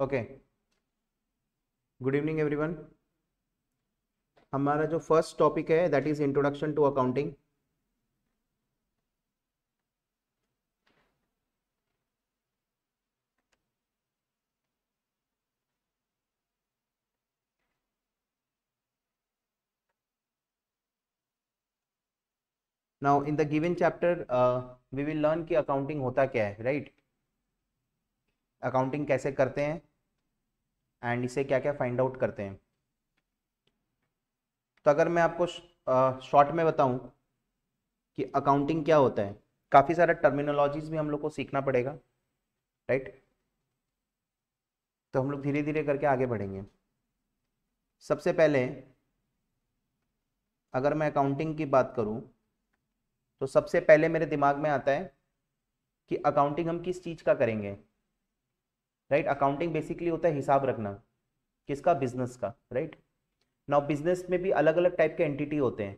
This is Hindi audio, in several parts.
ओके गुड इवनिंग एवरीवन हमारा जो फर्स्ट टॉपिक है that is introduction to accounting now in the given chapter we will learn की अकाउंटिंग होता क्या है राइट right? अकाउंटिंग कैसे करते हैं एंड इसे क्या क्या फाइंड आउट करते हैं तो अगर मैं आपको शॉर्ट में बताऊं कि अकाउंटिंग क्या होता है काफ़ी सारा टर्मिनोलॉजीज भी हम लोग को सीखना पड़ेगा राइट तो हम लोग धीरे धीरे करके आगे बढ़ेंगे सबसे पहले अगर मैं अकाउंटिंग की बात करूं तो सबसे पहले मेरे दिमाग में आता है कि अकाउंटिंग हम किस चीज़ का करेंगे राइट अकाउंटिंग बेसिकली होता है हिसाब रखना किसका बिजनेस का राइट नाउ बिजनेस में भी अलग अलग टाइप के एंटिटी होते हैं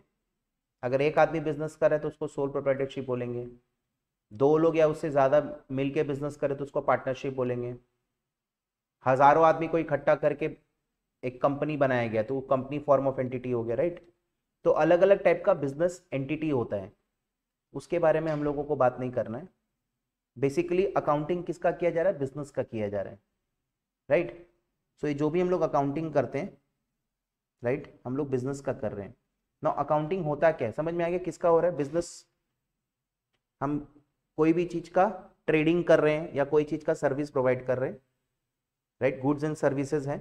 अगर एक आदमी बिजनेस कर रहा है तो उसको सोल प्रोप्रेटरशिप बोलेंगे दो लोग या उससे ज़्यादा मिल के बिजनेस करें तो उसको पार्टनरशिप बोलेंगे हज़ारों आदमी को इकट्ठा करके एक कंपनी बनाया गया तो वो कंपनी फॉर्म ऑफ एंटिटी हो गया राइट तो अलग अलग टाइप का बिजनेस एंटिटी होता है उसके बारे में हम लोगों को बात नहीं करना है बेसिकली अकाउंटिंग किसका किया जा रहा है बिजनेस का किया जा रहा है राइट सो ये जो भी हम लोग अकाउंटिंग करते हैं राइट right? हम लोग बिजनेस का कर रहे हैं ना अकाउंटिंग होता क्या है समझ में आ गया किसका हो रहा है बिजनेस हम कोई भी चीज का ट्रेडिंग कर रहे हैं या कोई चीज का सर्विस प्रोवाइड कर रहे हैं राइट गुड्स एंड सर्विसेज हैं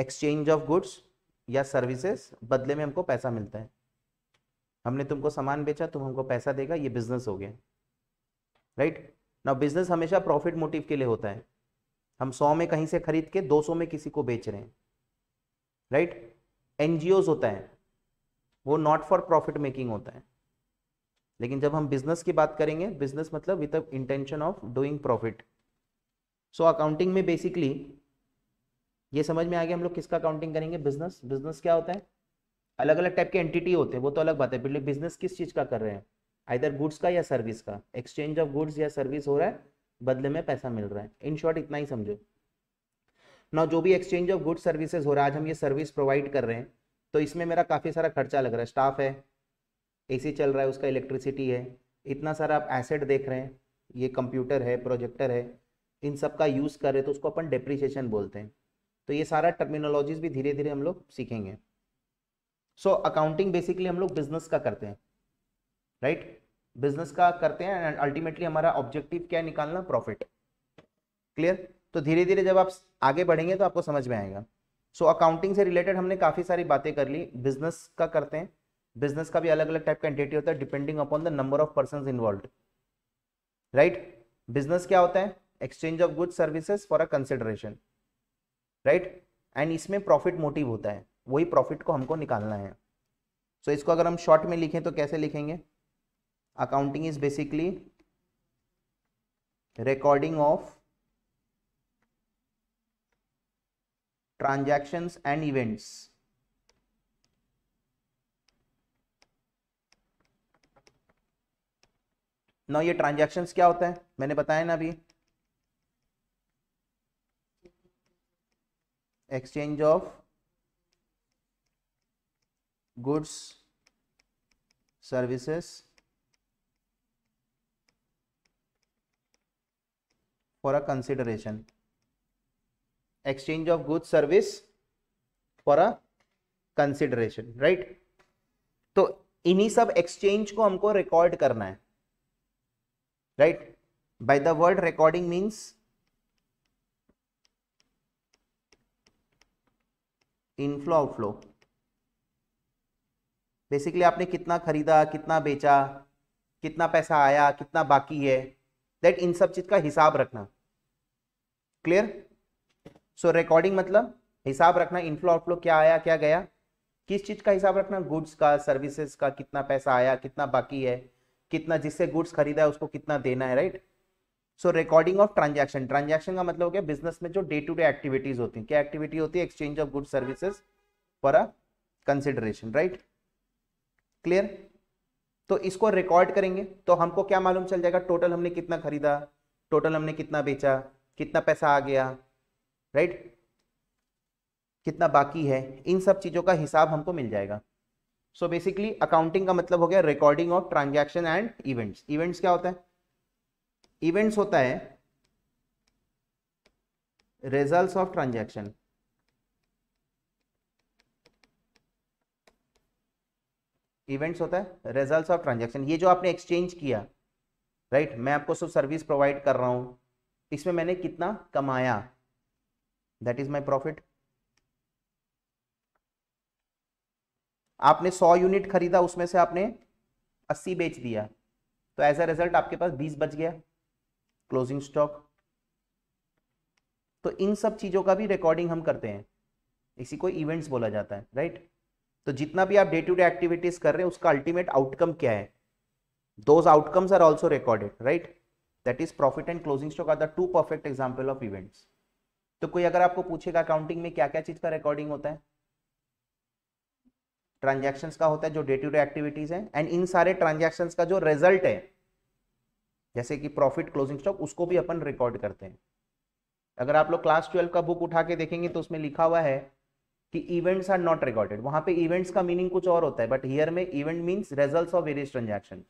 एक्सचेंज ऑफ गुड्स या सर्विसेज बदले में हमको पैसा मिलता है हमने तुमको सामान बेचा तुम हमको पैसा देगा ये बिजनेस हो गया राइट ना बिजनेस हमेशा प्रॉफिट मोटिव के लिए होता है हम सौ में कहीं से खरीद के दो सौ में किसी को बेच रहे हैं राइट एन होता है वो नॉट फॉर प्रॉफिट मेकिंग होता है लेकिन जब हम बिजनेस की बात करेंगे बिजनेस मतलब with intention of doing profit so accounting में बेसिकली ये समझ में आ गया हम लोग किसका अकाउंटिंग करेंगे बिजनेस बिजनेस क्या होता है अलग अलग टाइप के एंटिटी होते हैं वो तो अलग बात है बिजनेस किस चीज़ का कर रहे हैं आइधर गुड्स का या सर्विस का एक्सचेंज ऑफ गुड्स या सर्विस हो रहा है बदले में पैसा मिल रहा है इन शॉर्ट इतना ही समझो ना जो भी एक्सचेंज ऑफ गुड्स सर्विसेज हो रहा है आज हम ये सर्विस प्रोवाइड कर रहे हैं तो इसमें मेरा काफ़ी सारा खर्चा लग रहा है स्टाफ है एसी चल रहा है उसका इलेक्ट्रिसिटी है इतना सारा आप एसेट देख रहे हैं ये कंप्यूटर है प्रोजेक्टर है इन सब का यूज़ कर रहे तो उसको अपन डिप्रिसिएशन बोलते हैं तो ये सारा टर्मिनोलॉजीज भी धीरे धीरे हम लोग सीखेंगे सो अकाउंटिंग बेसिकली हम लोग बिजनेस का करते हैं राइट बिजनेस का करते हैं एंड अल्टीमेटली हमारा ऑब्जेक्टिव क्या है निकालना प्रॉफिट क्लियर तो धीरे धीरे जब आप आगे बढ़ेंगे तो आपको समझ में आएगा सो so, अकाउंटिंग से रिलेटेड हमने काफ़ी सारी बातें कर ली बिजनेस का करते हैं बिजनेस का भी अलग अलग टाइप का एंटिटी होता है depending upon the number of person involve right business क्या होता है exchange of good services for a consideration right and इसमें प्रॉफिट मोटिव होता है वही प्रॉफिट को हमको निकालना है सो so, इसको अगर हम शॉर्ट में लिखें तो कैसे लिखेंगे accounting is basically recording of transactions and events now ये ट्रांजैक्शंस क्या होता है मैंने बताया ना अभी exchange of goods services for a consideration exchange of goods service for a consideration right तो इन्हीं सब एक्सचेंज को हमको रिकॉर्ड करना है right by the word recording means inflow outflow basically आपने कितना खरीदा कितना बेचा कितना पैसा आया कितना बाकी है दैट इन सब चीज का हिसाब रखना क्लियर सो रिकॉर्डिंग मतलब हिसाब रखना इनफ्लो आउटफ्लो क्या आया क्या गया किस चीज का हिसाब रखना गुड्स का सर्विसेज का कितना पैसा आया कितना बाकी है कितना जिससे गुड्स खरीदा है उसको कितना देना है right so recording of transaction transaction का मतलब हो गया बिजनेस में जो डे टू डे एक्टिविटीज होती है क्या एक्टिविटी होती है exchange of goods services for a consideration right clear तो इसको रिकॉर्ड करेंगे तो हमको क्या मालूम चल जाएगा टोटल हमने कितना खरीदा टोटल हमने कितना बेचा कितना पैसा आ गया राइट कितना बाकी है इन सब चीज़ों का हिसाब हमको मिल जाएगा सो बेसिकली अकाउंटिंग का मतलब हो गया recording of transaction and events events क्या होता है इवेंट्स होता है रिजल्ट्स ऑफ ट्रांजैक्शन इवेंट्स होता है रिजल्ट्स ऑफ ट्रांजेक्शन ये जो आपने एक्सचेंज किया राइट right? मैं आपको सब सर्विस प्रोवाइड कर रहा हूँ इसमें मैंने कितना कमाया दैट इज माई प्रॉफिट आपने 100 यूनिट खरीदा उसमें से आपने 80 बेच दिया तो एज ए रिजल्ट आपके पास 20 बच गया क्लोजिंग स्टॉक तो इन सब चीज़ों का भी रिकॉर्डिंग हम करते हैं इसी को इवेंट्स बोला जाता है राइट right? तो जितना भी आप डे टू डे एक्टिविटीज कर रहे हैं उसका अल्टीमेट आउटकम क्या है those outcomes are also recorded right that is profit and closing stock are the two perfect example of events तो कोई अगर आपको पूछेगा अकाउंटिंग में क्या क्या चीज का रिकॉर्डिंग होता है ट्रांजेक्शन का होता है जो डे टू डे एक्टिविटीज है एंड इन सारे ट्रांजेक्शन का जो रिजल्ट है जैसे कि प्रॉफिट क्लोजिंग स्टॉक उसको भी अपन रिकॉर्ड करते हैं अगर आप लोग क्लास ट्वेल्व का बुक उठा के देखेंगे तो उसमें लिखा हुआ है कि इवेंट्स आर नॉट रिकॉर्डेड वहां पे इवेंट्स का मीनिंग कुछ और होता है बट हियर में event means result of various transaction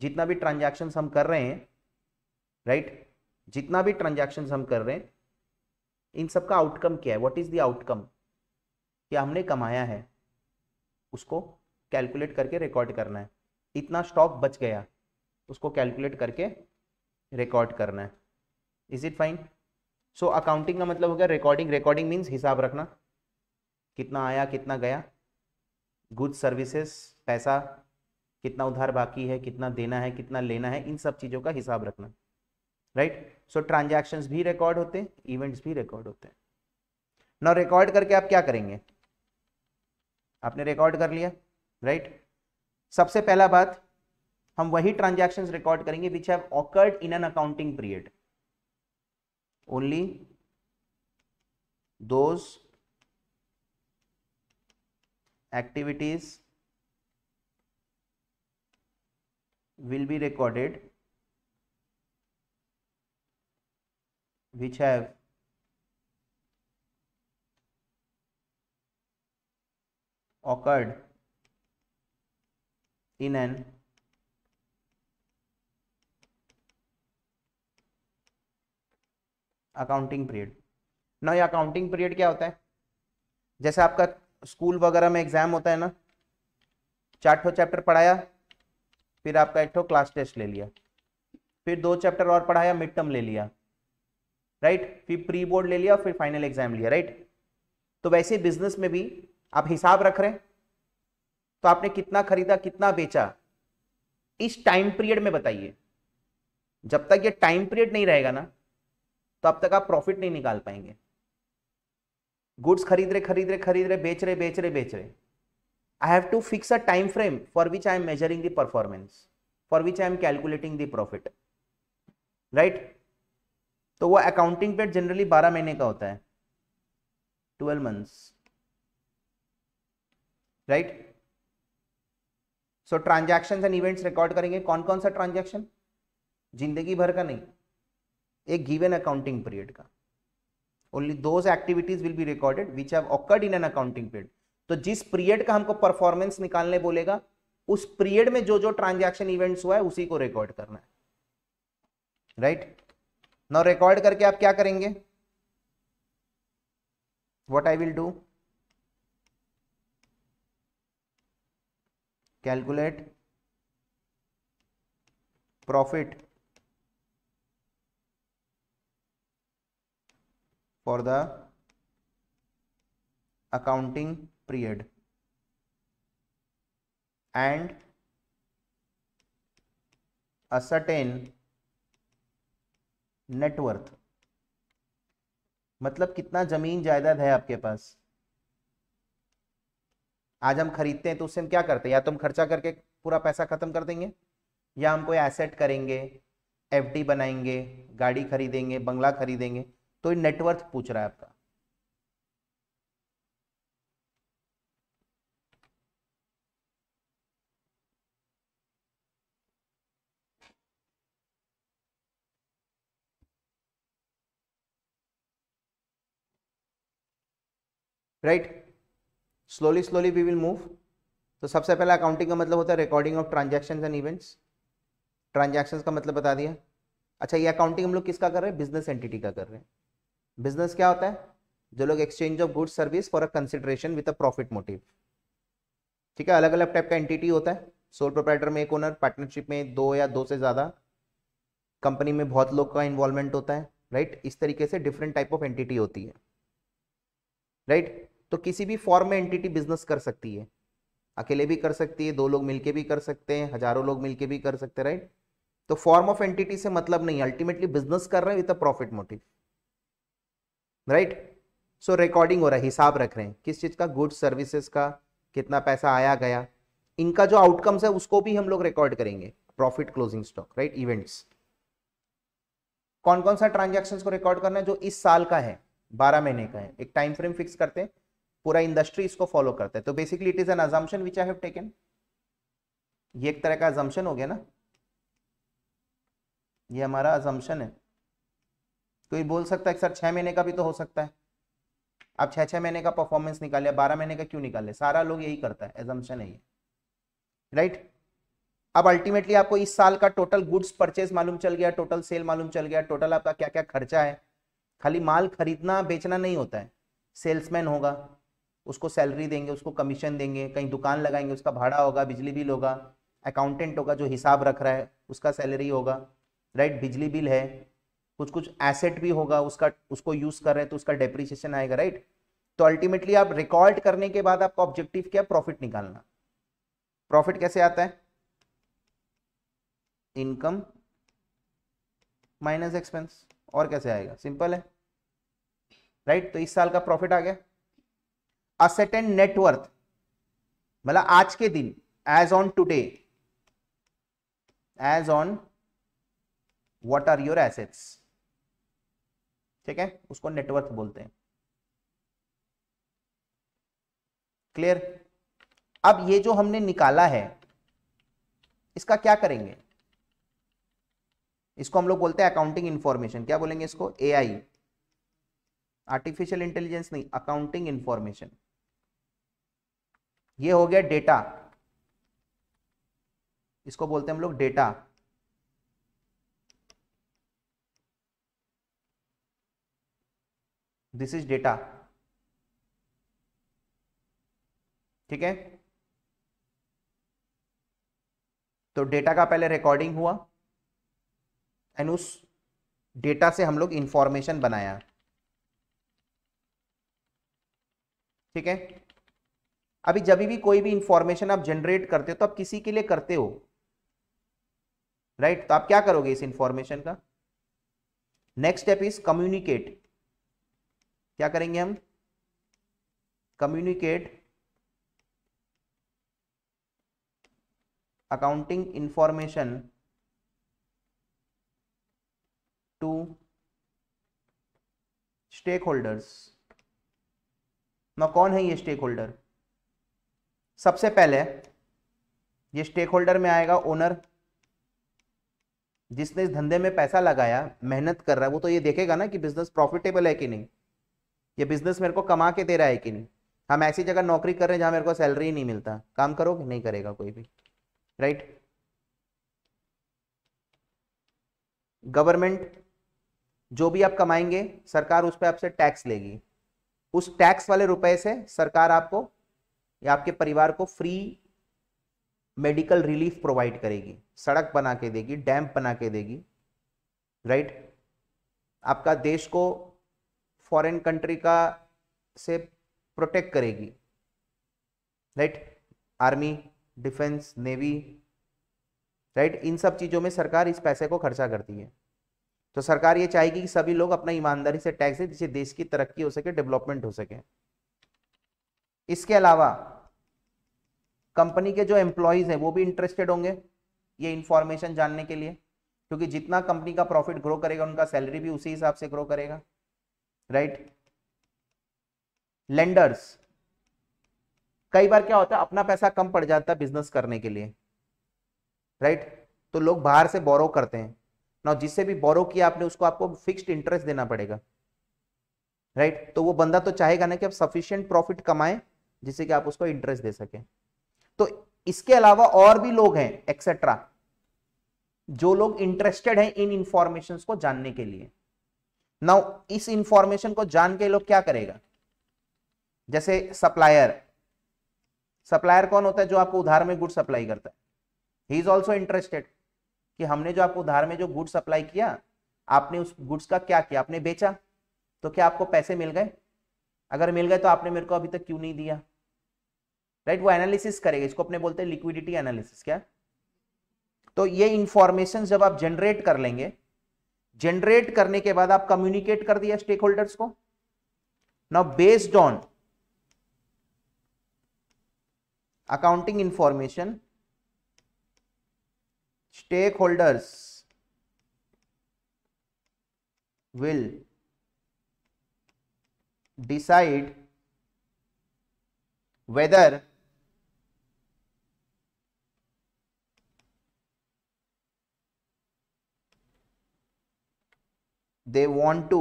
जितना भी ट्रांजेक्शन हम कर रहे हैं राइट right? जितना भी ट्रांजेक्शन हम कर रहे हैं इन सब का आउटकम क्या है वॉट इज द आउटकम क्या हमने कमाया है उसको कैलकुलेट करके रिकॉर्ड करना है इतना स्टॉक बच गया उसको कैलकुलेट करके रिकॉर्ड करना है is it fine so accounting का मतलब हो गया रिकॉर्डिंग रिकॉर्डिंग मीन्स हिसाब रखना कितना आया कितना गया गुड सर्विसेज पैसा कितना उधार बाकी है कितना देना है कितना लेना है इन सब चीज़ों का हिसाब रखना राइट सो ट्रांजेक्शन्स भी रिकॉर्ड होते हैं इवेंट्स भी रिकॉर्ड होते हैं ना रिकॉर्ड करके आप क्या करेंगे आपने रिकॉर्ड कर लिया राइट right? सबसे पहला बात हम वही ट्रांजेक्शन रिकॉर्ड करेंगे which have occurred in an accounting period only those activities will be recorded which have occurred in an accounting period ना ये अकाउंटिंग पीरियड क्या होता है जैसे आपका स्कूल वगैरह में एग्जाम होता है ना चार ठो चैप्टर पढ़ाया फिर आपका एक ठो क्लास टेस्ट ले लिया फिर दो चैप्टर और पढ़ाया मिड टर्म ले लिया राइट फिर प्री बोर्ड ले लिया फिर फाइनल एग्जाम लिया राइट तो वैसे बिजनेस में भी आप हिसाब रख रहे हैं तो आपने कितना खरीदा कितना बेचा इस टाइम पीरियड में बताइए जब तक ये टाइम पीरियड नहीं रहेगा ना तो अब तक आप प्रॉफिट नहीं निकाल पाएंगे गुड्स खरीद रहे खरीद रहे खरीद रहे बेच रहे बेच रहे बेच रहे I have to fix a time frame for which I am measuring the performance for which I am calculating the profit right तो वो अकाउंटिंग पेट जनरली बारह महीने का होता है twelve months right so transaction and events record करेंगे कौन कौन सा ट्रांजेक्शन जिंदगी भर का नहीं एक गिवन अकाउंटिंग पीरियड का only those activities will be recorded which have occurred in an accounting period तो जिस पीरियड का हमको परफॉर्मेंस निकालने बोलेगा उस पीरियड में जो जो ट्रांजेक्शन इवेंट्स हुआ है उसी को रिकॉर्ड करना है राइट नाउ रिकॉर्ड करके आप क्या करेंगे what I will do calculate profit for the accounting period and a certain net worth मतलब कितना जमीन जायदाद है आपके पास आज हम खरीदते हैं तो उससे हम क्या करते हैं या तो हम खर्चा करके पूरा पैसा खत्म कर देंगे या हम कोई एसेट करेंगे एफडी बनाएंगे गाड़ी खरीदेंगे बंगला खरीदेंगे तो ये नेटवर्थ पूछ रहा है आपका right slowly slowly we will move तो सबसे पहले अकाउंटिंग का मतलब होता है recording of transaction and events transaction का मतलब बता दिया अच्छा ये अकाउंटिंग हम लोग किसका कर रहे हैं बिजनेस एंटिटी का कर रहे हैं बिजनेस क्या होता है जो लोग exchange of goods service for a consideration with a profit motive ठीक है अलग अलग टाइप का एंटिटी होता है सोल प्रोपराइटर में एक ओनर पार्टनरशिप में दो या दो से ज़्यादा कंपनी में बहुत लोग का इन्वॉल्वमेंट होता है राइट इस तरीके से डिफरेंट टाइप ऑफ एंटिटी होती है राइट तो किसी भी फॉर्म में एंटिटी बिजनेस कर सकती है अकेले भी कर सकती है दो लोग मिलके भी कर सकते हैं हजारों लोग मिलके भी कर सकते हैं राइट तो फॉर्म ऑफ एंटिटी से मतलब नहीं अल्टीमेटली बिजनेस कर रहे हैं with a profit motive right so recording हो रहा है हिसाब रख रहे हैं किस चीज़ का गुड्स सर्विसेज का कितना पैसा आया गया इनका जो आउटकम्स है उसको भी हम लोग रिकॉर्ड करेंगे profit closing stock right events कौन कौन सा ट्रांजेक्शन को रिकॉर्ड करना है जो इस साल का है बारह महीने का है एक टाइम फ्रेम फिक्स करते हैं पूरा इंडस्ट्री इसको फॉलो करता है तो basically it is an assumption which I have taken ये एक तरह का अजम्पन हो गया ना ये हमारा अजम्पन है कोई तो बोल सकता है सर छः महीने का भी तो हो सकता है आप छः छः महीने का परफॉर्मेंस निकाले बारह महीने का क्यों निकाले सारा लोग यही करता है एजम्पन है ये राइट अब अल्टीमेटली आपको इस साल का टोटल गुड्स परचेज मालूम चल गया टोटल सेल मालूम चल गया टोटल आपका क्या क्या खर्चा है खाली माल खरीदना बेचना नहीं होता है सेल्समैन होगा उसको सैलरी देंगे उसको कमीशन देंगे कहीं दुकान लगाएंगे उसका भाड़ा होगा बिजली बिल होगा अकाउंटेंट होगा जो हिसाब रख रहा है उसका सैलरी होगा राइट बिजली बिल है कुछ कुछ एसेट भी होगा उसका उसको यूज कर रहे हैं तो उसका डेप्रिसिएशन आएगा राइट तो अल्टीमेटली आप रिकॉर्ड करने के बाद आपका ऑब्जेक्टिव क्या प्रॉफिट निकालना प्रॉफिट कैसे आता है इनकम माइनस एक्सपेंस और कैसे आएगा सिंपल है राइट right? तो इस साल का प्रॉफिट आ गया असेट एंड नेटवर्थ मतलब आज के दिन as on today as on what are your assets ठीक है उसको नेटवर्थ बोलते हैं क्लियर अब ये जो हमने निकाला है इसका क्या करेंगे इसको हम लोग बोलते हैं अकाउंटिंग इंफॉर्मेशन क्या बोलेंगे इसको एआई आर्टिफिशियल इंटेलिजेंस नहीं अकाउंटिंग इंफॉर्मेशन ये हो गया डेटा इसको बोलते हैं हम लोग डेटा दिस इज डेटा ठीक है तो डेटा का पहले रिकॉर्डिंग हुआ एंड उस डेटा से हम लोग इंफॉर्मेशन बनाया ठीक है अभी जब भी कोई भी इंफॉर्मेशन आप जनरेट करते हो तो आप किसी के लिए करते हो राइट right? तो आप क्या करोगे इस इंफॉर्मेशन का नेक्स्ट स्टेप इज कम्युनिकेट क्या करेंगे हम communicate accounting information to stakeholders ना कौन है ये स्टेक होल्डर सबसे पहले ये स्टेक होल्डर में आएगा ओनर जिसने इस धंधे में पैसा लगाया मेहनत कर रहा है वो तो ये देखेगा ना कि बिजनेस प्रॉफिटेबल है कि नहीं ये बिजनेस मेरे को कमा के दे रहा है कि नहीं हम ऐसी जगह नौकरी कर रहे हैं जहां मेरे को सैलरी ही नहीं मिलता काम करोगे नहीं करेगा कोई भी राइट गवर्नमेंट जो भी आप कमाएंगे सरकार उस पर आपसे टैक्स लेगी उस टैक्स वाले रुपए से सरकार आपको या आपके परिवार को फ्री मेडिकल रिलीफ प्रोवाइड करेगी सड़क बना के देगी डैम बना के देगी राइट आपका देश को फॉरेन कंट्री का से प्रोटेक्ट करेगी right army defence navy right इन सब चीज़ों में सरकार इस पैसे को खर्चा करती है तो सरकार ये चाहेगी कि सभी लोग अपना ईमानदारी से टैक्स दें जिससे देश की तरक्की हो सके डेवलपमेंट हो सके इसके अलावा कंपनी के जो एम्प्लॉयज़ हैं वो भी इंटरेस्टेड होंगे ये इन्फॉर्मेशन जानने के लिए क्योंकि जितना कंपनी का प्रॉफिट ग्रो करेगा उनका सैलरी भी उसी हिसाब से ग्रो करेगा राइट लेंडर्स कई बार क्या होता है अपना पैसा कम पड़ जाता है बिजनेस करने के लिए राइट तो लोग बाहर से बोरो करते हैं ना जिससे भी बोरो किया आपने उसको आपको फिक्स्ड इंटरेस्ट देना पड़ेगा राइट तो वो बंदा तो चाहेगा ना कि आप सफिशियंट प्रॉफिट कमाएं जिससे कि आप उसको इंटरेस्ट दे सके तो इसके अलावा और भी लोग हैं एक्सेट्रा जो लोग इंटरेस्टेड हैं इन इंफॉर्मेशन को जानने के लिए नाउ इस इंफॉर्मेशन को जान के लोग क्या करेगा जैसे सप्लायर सप्लायर कौन होता है जो आपको उधार में गुड सप्लाई करता है ही इज ऑल्सो इंटरेस्टेड कि हमने जो आपको उधार में जो गुड सप्लाई किया आपने उस गुड्स का क्या किया आपने बेचा तो क्या आपको पैसे मिल गए अगर मिल गए तो आपने मेरे को अभी तक क्यों नहीं दिया राइट right? वो एनालिसिस करेगा इसको अपने बोलते हैं लिक्विडिटी एनालिसिस क्या तो ये इंफॉर्मेशन जब आप जनरेट कर लेंगे जनरेट करने के बाद आप कम्युनिकेट कर दिया स्टेक होल्डर्स को now based on accounting information stakeholders will decide whether they want to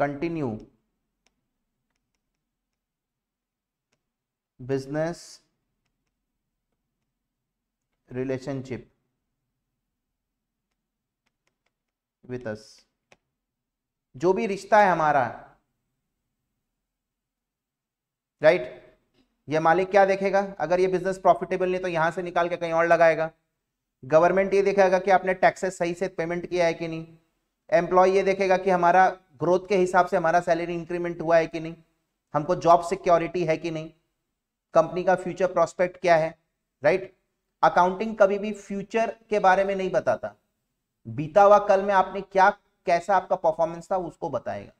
continue business relationship with us जो भी रिश्ता है हमारा राइट right? ये मालिक क्या देखेगा अगर ये बिजनेस प्रॉफिटेबल नहीं तो यहां से निकाल के कहीं और लगाएगा गवर्नमेंट ये देखेगा कि आपने टैक्सेस सही से पेमेंट किया है कि नहीं एम्प्लॉय ये देखेगा कि हमारा ग्रोथ के हिसाब से हमारा सैलरी इंक्रीमेंट हुआ है कि नहीं हमको जॉब सिक्योरिटी है कि नहीं कंपनी का फ्यूचर प्रोस्पेक्ट क्या है राइट अकाउंटिंग कभी भी फ्यूचर के बारे में नहीं बताता बीता हुआ कल में आपने क्या कैसा आपका परफॉर्मेंस था उसको बताएगा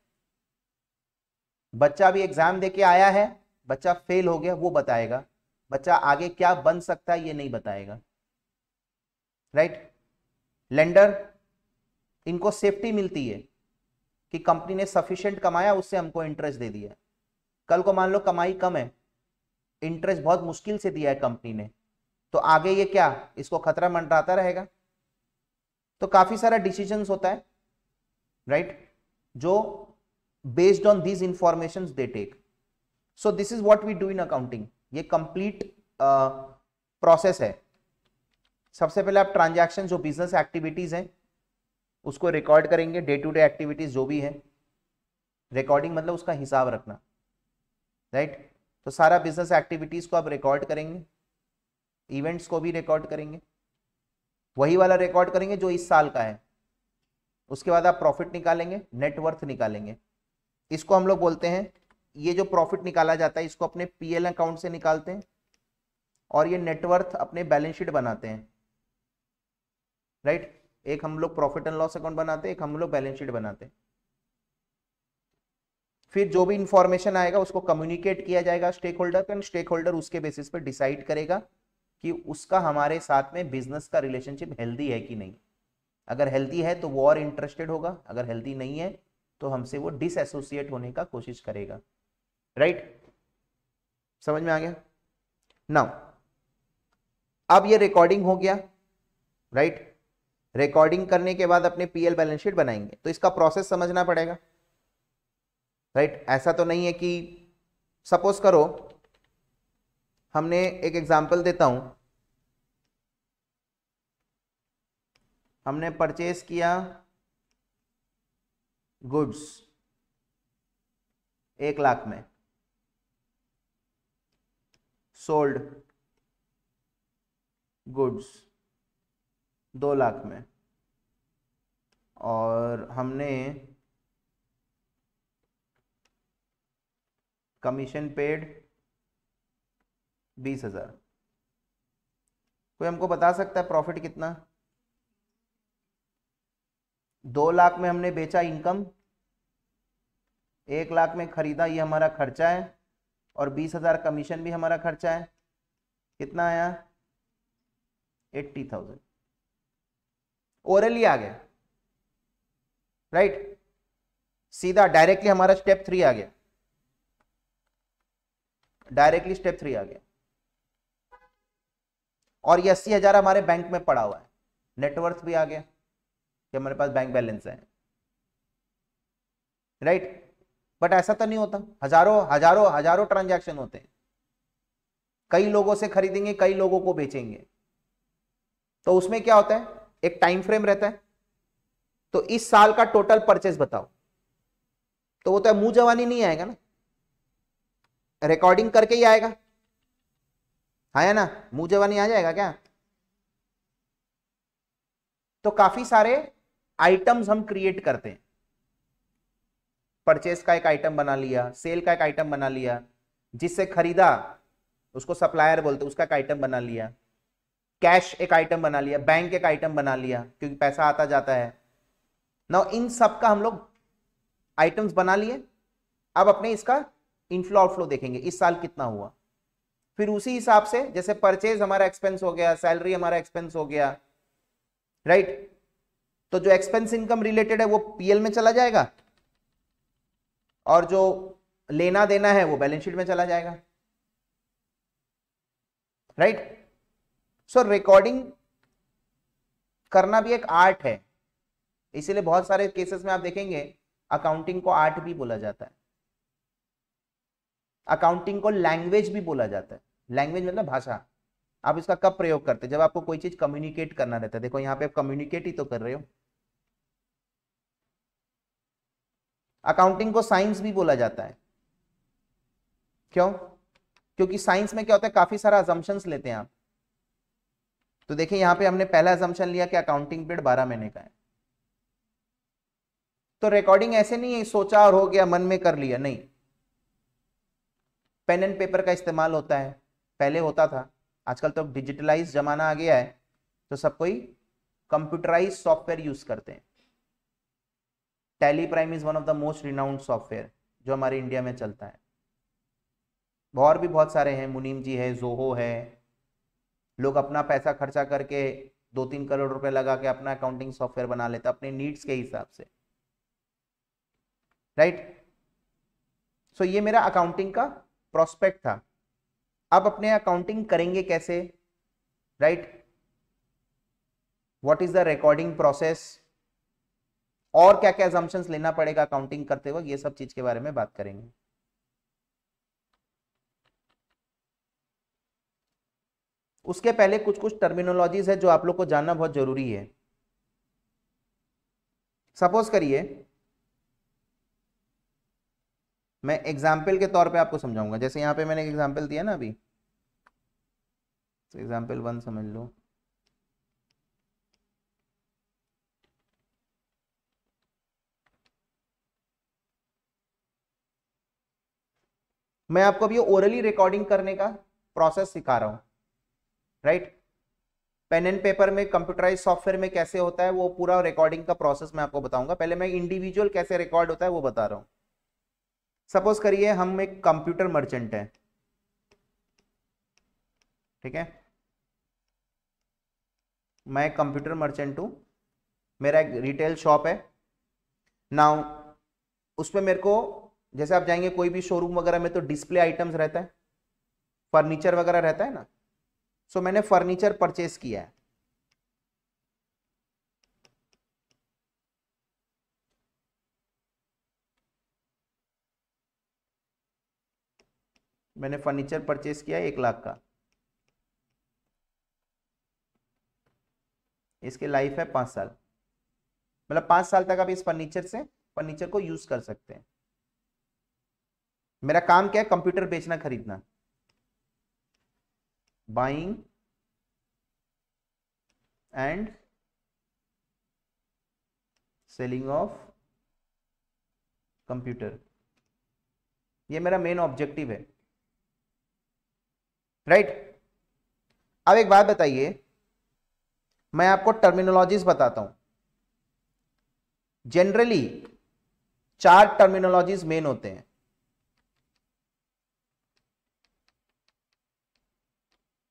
बच्चा भी एग्जाम देके आया है बच्चा फेल हो गया वो बताएगा बच्चा आगे क्या बन सकता है ये नहीं बताएगा राइट लेंडर इनको सेफ्टी मिलती है कि कंपनी ने सफिशियंट कमाया उससे हमको इंटरेस्ट दे दिया कल को मान लो कमाई कम है इंटरेस्ट बहुत मुश्किल से दिया है कंपनी ने तो आगे ये क्या इसको खतरा मंडराता रहेगा तो काफी सारा डिसीजन होता है राइट right? जो based on these information they take so this is what we do in accounting ये कंप्लीट प्रोसेस uh, है सबसे पहले आप ट्रांजैक्शन जो बिजनेस एक्टिविटीज हैं उसको रिकॉर्ड करेंगे डे टू डे एक्टिविटीज जो भी है रिकॉर्डिंग मतलब उसका हिसाब रखना राइट तो सारा बिजनेस एक्टिविटीज को आप रिकॉर्ड करेंगे इवेंट्स को भी रिकॉर्ड करेंगे वही वाला रिकॉर्ड करेंगे जो इस साल का है उसके बाद आप प्रॉफिट निकालेंगे नेटवर्थ निकालेंगे इसको हम लोग बोलते हैं ये जो प्रॉफिट निकाला जाता है इसको अपने पीएल अकाउंट से निकालते हैं और ये नेटवर्थ अपने बैलेंस शीट बनाते हैं राइट एक हम लोग प्रॉफिट एंड लॉस अकाउंट बनाते एक हम लोग बैलेंस शीट बनाते फिर जो भी इंफॉर्मेशन आएगा उसको कम्युनिकेट किया जाएगा stakeholder and stakeholder उसके बेसिस पर डिसाइड करेगा कि उसका हमारे साथ में बिजनेस का रिलेशनशिप हेल्दी है कि नहीं अगर हेल्दी है तो वो और इंटरेस्टेड होगा अगर हेल्दी नहीं है तो हमसे वो डिसएसोसिएट होने का कोशिश करेगा राइट right? समझ में आ गया नाउ अब ये रिकॉर्डिंग हो गया राइट right? रिकॉर्डिंग करने के बाद अपने पीएल बैलेंस शीट बनाएंगे तो इसका प्रोसेस समझना पड़ेगा राइट right? ऐसा तो नहीं है कि सपोज करो हमने एक एग्जांपल देता हूं हमने परचेस किया गुड्स एक लाख में सोल्ड गुड्स दो लाख में और हमने कमीशन पेड बीस हज़ार कोई हमको बता सकता है प्रॉफिट कितना दो लाख में हमने बेचा इनकम एक लाख में खरीदा ये हमारा खर्चा है और बीस हज़ार कमीशन भी हमारा खर्चा है कितना आया एट्टी थाउजेंड ओरली आ गया राइट सीधा डायरेक्टली हमारा स्टेप थ्री आ गया डायरेक्टली स्टेप थ्री आ गया और ये अस्सी हजार हमारे बैंक में पड़ा हुआ है नेटवर्थ भी आ गया कि हमारे पास बैंक बैलेंस है राइट right? बट ऐसा तो नहीं होता हजारों हजारों हजारों ट्रांजैक्शन होते हैं कई लोगों से खरीदेंगे कई लोगों को बेचेंगे तो उसमें क्या होता है एक टाइम फ्रेम रहता है तो इस साल का टोटल परचेज बताओ तो वो तो मुंह जवानी नहीं आएगा ना रिकॉर्डिंग करके ही आएगा आया हाँ ना मुंह जवानी आ जाएगा क्या तो काफी सारे आइटम्स हम क्रिएट करते हैं परचेस का एक आइटम बना लिया सेल का एक आइटम बना लिया जिससे खरीदा उसको सप्लायर बोलते उसका एक आइटम बना लिया कैश एक आइटम बना लिया बैंक एक आइटम बना लिया क्योंकि पैसा आता जाता है ना इन सब का हम लोग आइटम्स बना लिए अब अपने इसका इनफ्लो आउटफ्लो देखेंगे इस साल कितना हुआ फिर उसी हिसाब से जैसे परचेज हमारा एक्सपेंस हो गया सैलरी हमारा एक्सपेंस हो गया राइट तो जो एक्सपेंस इनकम रिलेटेड है वो पीएल में चला जाएगा और जो लेना देना है वो बैलेंस शीट में चला जाएगा राइट सो so, रिकॉर्डिंग करना भी एक आर्ट है इसीलिए बहुत सारे केसेस में आप देखेंगे अकाउंटिंग को आर्ट भी बोला जाता है अकाउंटिंग को लैंग्वेज भी बोला जाता है लैंग्वेज मतलब भाषा आप इसका कब प्रयोग करते हैं जब आपको कोई चीज कम्युनिकेट करना रहता है देखो यहां पे आप कम्युनिकेट ही तो कर रहे हो अकाउंटिंग को साइंस भी बोला जाता है क्यों क्योंकि साइंस में क्या होता है काफी सारा अजम्पन्स लेते हैं आप तो देखिए यहाँ पे हमने पहला एजम्पन लिया कि अकाउंटिंग पीरियड बारह महीने का है तो रिकॉर्डिंग ऐसे नहीं है सोचा और हो गया मन में कर लिया नहीं पेन एंड पेपर का इस्तेमाल होता है पहले होता था आजकल तो डिजिटलाइज जमाना आ गया है तो सब कोई कंप्यूटराइज सॉफ्टवेयर यूज करते हैं Tally Prime is one of the most renowned software जो हमारे इंडिया में चलता है और भी बहुत सारे हैं मुनीम जी है जोहो है लोग अपना पैसा खर्चा करके दो तीन करोड़ रुपए लगा के अपना अकाउंटिंग सॉफ्टवेयर बना लेता अपने नीड्स के हिसाब से राइट सो so, ये मेरा अकाउंटिंग का प्रोस्पेक्ट था अब अपने अकाउंटिंग करेंगे कैसे right what is the recording process और क्या क्या एजम्पन्स लेना पड़ेगा अकाउंटिंग करते वक्त ये सब चीज के बारे में बात करेंगे उसके पहले कुछ कुछ टर्मिनोलॉजीज है जो आप लोग को जानना बहुत जरूरी है सपोज करिए मैं एग्जाम्पल के तौर पे आपको समझाऊंगा जैसे यहां पे मैंने एक एग्जाम्पल दिया ना अभी एग्जाम्पल तो वन समझ लो मैं आपको अभी ओरली रिकॉर्डिंग करने का प्रोसेस सिखा रहा हूं राइट पेन एंड पेपर में कंप्यूटराइज सॉफ्टवेयर में कैसे होता है वो पूरा रिकॉर्डिंग का प्रोसेस मैं आपको बताऊंगा पहले मैं इंडिविजुअल कैसे रिकॉर्ड होता है वो बता रहा हूँ सपोज करिए हम एक कंप्यूटर मर्चेंट है ठीक है मैं कंप्यूटर मर्चेंट हूँ मेरा एक रिटेल शॉप है नाउ उसमें मेरे को जैसे आप जाएंगे कोई भी शोरूम वगैरह में तो डिस्प्ले आइटम्स रहता है फर्नीचर वगैरह रहता है ना सो मैंने फर्नीचर परचेज किया है मैंने फर्नीचर परचेज किया एक लाख का इसकी लाइफ है पांच साल मतलब पांच साल तक आप इस फर्नीचर से फर्नीचर को यूज़ कर सकते हैं मेरा काम क्या है कंप्यूटर बेचना खरीदना buying and selling of computer ये मेरा मेन ऑब्जेक्टिव है राइट right? अब एक बात बताइए मैं आपको टर्मिनोलॉजीज बताता हूं जनरली चार टर्मिनोलॉजीज मेन होते हैं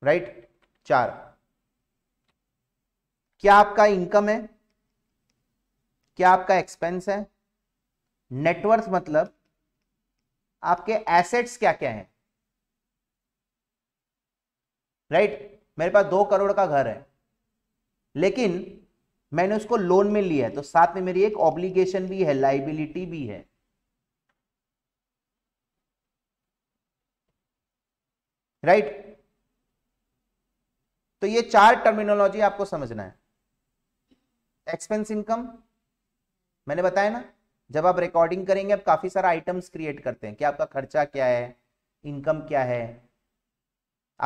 राइट चार क्या आपका इनकम है क्या आपका एक्सपेंस है नेटवर्थ मतलब आपके एसेट्स क्या क्या हैं राइट right? मेरे पास दो करोड़ का घर है लेकिन मैंने उसको लोन में लिया है तो साथ में मेरी एक ऑब्लिगेशन भी है लाइबिलिटी भी है राइट right? तो ये चार टर्मिनोलॉजी आपको समझना है एक्सपेंस इनकम मैंने बताया ना जब आप रिकॉर्डिंग करेंगे आप काफी सारा आइटम्स क्रिएट करते हैं कि आपका खर्चा क्या है इनकम क्या है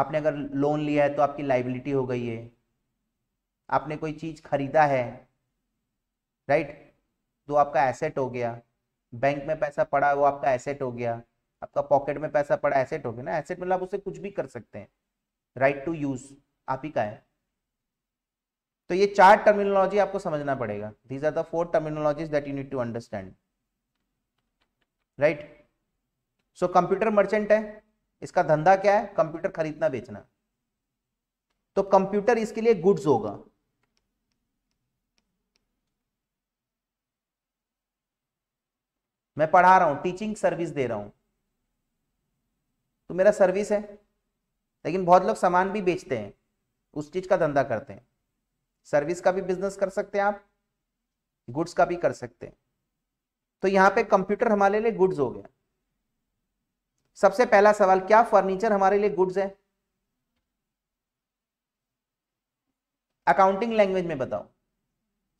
आपने अगर लोन लिया है तो आपकी लाइबिलिटी हो गई है आपने कोई चीज खरीदा है राइट तो आपका एसेट हो गया बैंक में पैसा पड़ा वो आपका एसेट हो गया आपका पॉकेट में पैसा पड़ा एसेट हो गया ना एसेट मतलब आप उसे कुछ भी कर सकते हैं राइट टू यूज़ आप ही का है तो ये चार टर्मिनोलॉजी आपको समझना पड़ेगा these are the four terminologies that you need to understand right so computer merchant है इसका धंधा क्या है कंप्यूटर खरीदना बेचना तो कंप्यूटर इसके लिए गुड्स होगा मैं पढ़ा रहा हूं टीचिंग सर्विस दे रहा हूं तो मेरा सर्विस है लेकिन बहुत लोग सामान भी बेचते हैं उस चीज का धंधा करते हैं सर्विस का भी बिजनेस कर सकते हैं आप गुड्स का भी कर सकते हैं तो यहां पे कंप्यूटर हमारे लिए गुड्स हो गया सबसे पहला सवाल क्या फर्नीचर हमारे लिए गुड्स है अकाउंटिंग लैंग्वेज में बताओ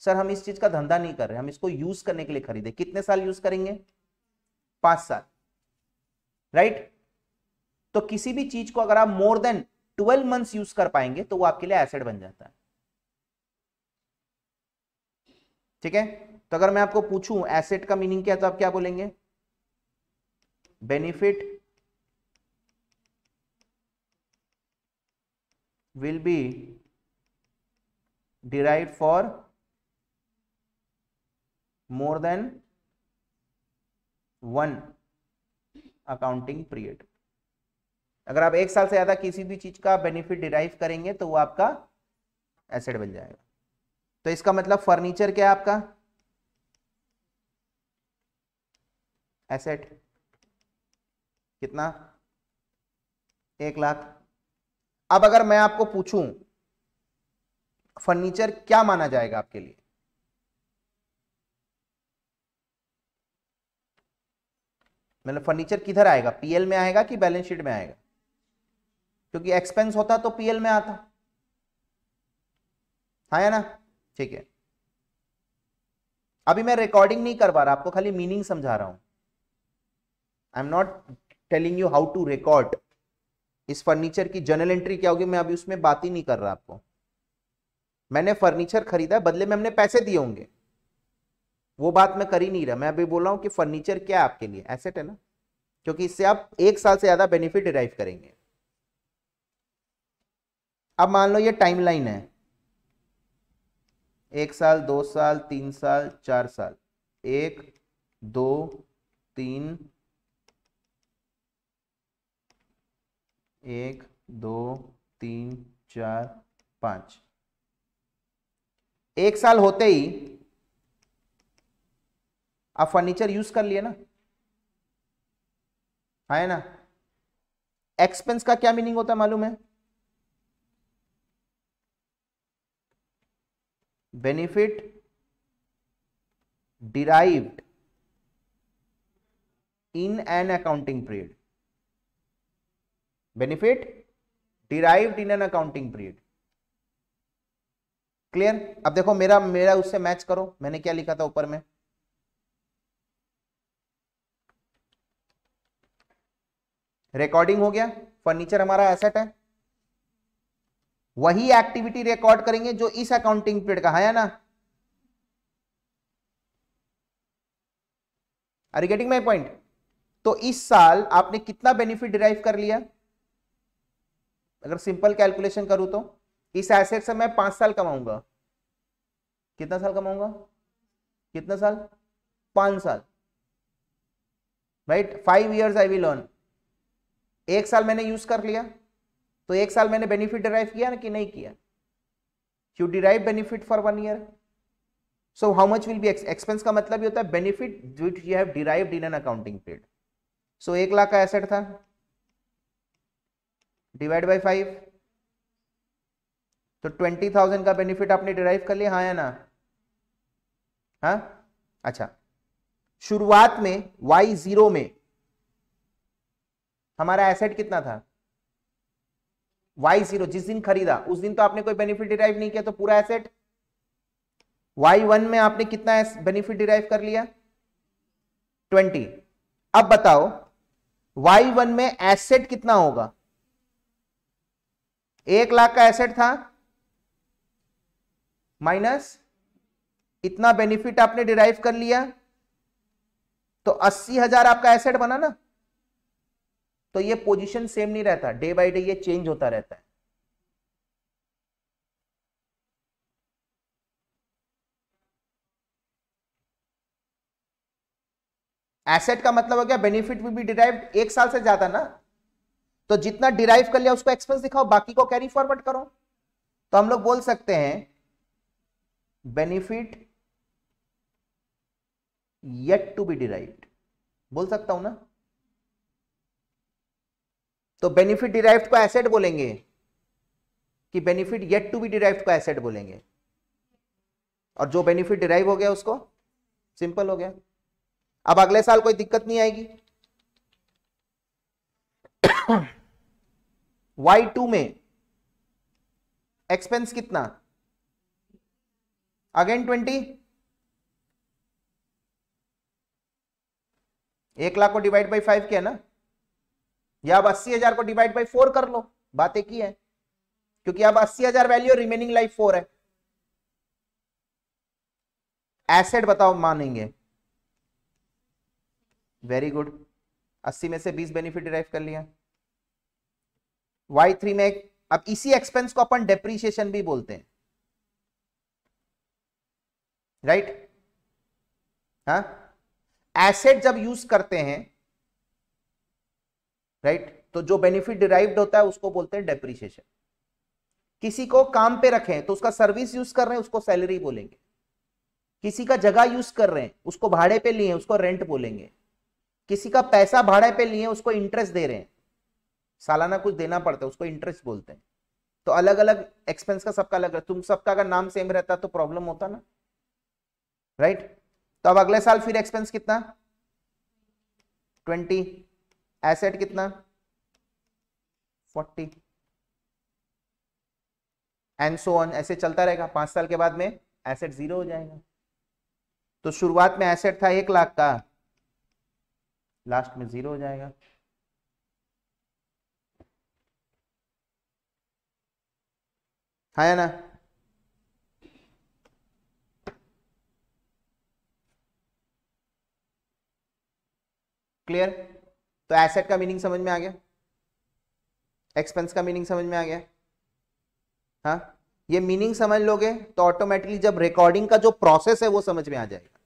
सर हम इस चीज का धंधा नहीं कर रहे हम इसको यूज करने के लिए खरीदे कितने साल यूज करेंगे पांच साल राइट right? तो किसी भी चीज को अगर आप more than twelve month use कर पाएंगे तो वो आपके लिए एसेट बन जाता है ठीक है तो अगर मैं आपको पूछूं एसेट का मीनिंग क्या है तो आप क्या बोलेंगे benefit will be derive for more than one accounting period अगर आप एक साल से ज़्यादा किसी भी चीज़ का बेनिफिट डिराइव करेंगे तो वो आपका एसेट बन जाएगा तो इसका मतलब फर्नीचर क्या है आपका एसेट कितना एक लाख अब अगर मैं आपको पूछूं फर्नीचर क्या माना जाएगा आपके लिए मतलब फर्नीचर किधर आएगा पीएल में आएगा कि बैलेंस शीट में आएगा क्योंकि एक्सपेंस होता तो पीएल में आता हाँ या ना ठीक है अभी मैं रिकॉर्डिंग नहीं करवा रहा आपको खाली मीनिंग समझा रहा हूं I am not telling you how to record इस फर्नीचर की जर्नल एंट्री क्या होगी मैं अभी उसमें बात ही नहीं कर रहा आपको मैंने फर्नीचर खरीदा बदले में हमने पैसे दिए होंगे वो बात मैं कर ही नहीं रहा मैं अभी बोल रहा हूँ कि फर्नीचर क्या है आपके लिए एसेट है ना क्योंकि इससे आप एक साल से ज़्यादा बेनिफिट डिराइव करेंगे अब मान लो ये टाइमलाइन है एक साल दो साल तीन साल चार साल एक दो तीन एक दो तीन चार पांच एक साल होते ही आप फर्नीचर यूज कर लिए ना है ना एक्सपेंस का क्या मीनिंग होता है मालूम है benefit derived in an accounting period benefit derived in an accounting period clear अब देखो मेरा मेरा उससे मैच करो मैंने क्या लिखा था ऊपर में रिकॉर्डिंग हो गया फर्नीचर हमारा एसेट है वही एक्टिविटी रिकॉर्ड करेंगे जो इस अकाउंटिंग पीरियड का है ना आर गेटिंग माई पॉइंट तो इस साल आपने कितना बेनिफिट डिराइव कर लिया अगर सिंपल कैलकुलेशन करूं तो इस एसेट से मैं पांच साल कमाऊंगा कितना साल कमाऊंगा कितना साल पांच साल right five years I will earn एक साल मैंने यूज कर लिया तो एक साल मैंने बेनिफिट डिराइव किया ना कि नहीं किया you derive benefit for one year so how much will be expense का मतलब ये होता है benefit which you have derive in an accounting period so एक लाख का एसेट था डिवाइड बाई फाइव तो ट्वेंटी थाउजेंड का बेनिफिट आपने डिराइव कर लिया हाँ या ना हाँ अच्छा शुरुआत में वाई जीरो में हमारा एसेट कितना था वाई जीरो जिस दिन खरीदा उस दिन तो आपने कोई बेनिफिट डिराइव नहीं किया तो पूरा एसेट वाई वन में आपने कितना बेनिफिट डिराइव कर लिया ट्वेंटी अब बताओ वाई वन में एसेट कितना होगा एक लाख का एसेट था माइनस इतना बेनिफिट आपने डिराइव कर लिया तो अस्सी हजार आपका एसेट बना ना तो ये पोजीशन सेम नहीं रहता डे बाय डे ये चेंज होता रहता है एसेट का मतलब हो गया बेनिफिट भी बी एक साल से ज्यादा ना तो जितना डिराइव कर लिया उसको एक्सपेंस दिखाओ बाकी को कैरी फॉरवर्ड करो तो हम लोग बोल सकते हैं benefit yet to be derive बोल सकता हूं ना तो बेनिफिट डिराइव को एसेट बोलेंगे कि benefit yet to be derive को एसेट बोलेंगे और जो बेनिफिट डिराइव हो गया उसको सिंपल हो गया अब अगले साल कोई दिक्कत नहीं आएगी वाई टू में एक्सपेंस कितना अगेन ट्वेंटी एक लाख को डिवाइड बाई फाइव किया ना या आप अस्सी हजार को डिवाइड बाई फोर कर लो बात एक ही है क्योंकि अब अस्सी हजार वैल्यू रिमेनिंग लाइफ फोर है एसेट बताओ मानेंगे वेरी गुड अस्सी में से बीस बेनिफिट डिराइव कर लिया वाई थ्री में अब इसी एक्सपेंस को अपन डेप्रीशिएशन भी बोलते हैं राइट right? हाँ एसेट जब यूज करते हैं राइट right? तो जो बेनिफिट डिराइव्ड होता है उसको बोलते हैं डेप्रिसिएशन किसी को काम पे रखे हैं तो उसका सर्विस यूज कर रहे हैं उसको सैलरी बोलेंगे किसी का जगह यूज कर रहे हैं उसको भाड़े पे लिए उसको रेंट बोलेंगे किसी का पैसा भाड़े पे लिए उसको इंटरेस्ट दे रहे हैं सालाना कुछ देना पड़ता है उसको इंटरेस्ट बोलते हैं तो अलग अलग एक्सपेंस का सबका अलग तुम सबका अगर नाम सेम रहता तो प्रॉब्लम होता ना राइट right? तो अब अगले साल फिर एक्सपेंस कितना ट्वेंटी एसेट कितना फोर्टी एंड सो ऑन ऐसे चलता रहेगा पांच साल के बाद में एसेट जीरो हो जाएगा तो शुरुआत में एसेट था एक लाख का लास्ट में जीरो हो जाएगा है ना क्लियर तो एसेट का मीनिंग समझ में आ गया एक्सपेंस का मीनिंग समझ में आ गया हाँ ये मीनिंग समझ लोगे तो ऑटोमेटिकली जब रिकॉर्डिंग का जो प्रोसेस है वो समझ में आ जाएगा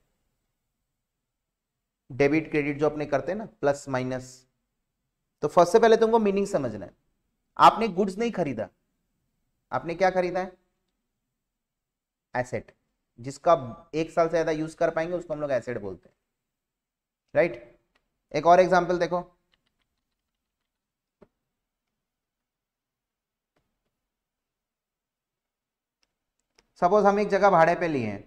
डेबिट क्रेडिट जो अपने करते हैं ना प्लस माइनस तो फर्स्ट से पहले तुमको मीनिंग समझना है आपने गुड्स नहीं खरीदा आपने क्या खरीदा है एसेट जिसका एक साल से ज्यादा यूज कर पाएंगे उसको हम लोग एसेट बोलते हैं राइट right? एक और एग्जाम्पल देखो सपोज हम एक जगह भाड़े पे लिए हैं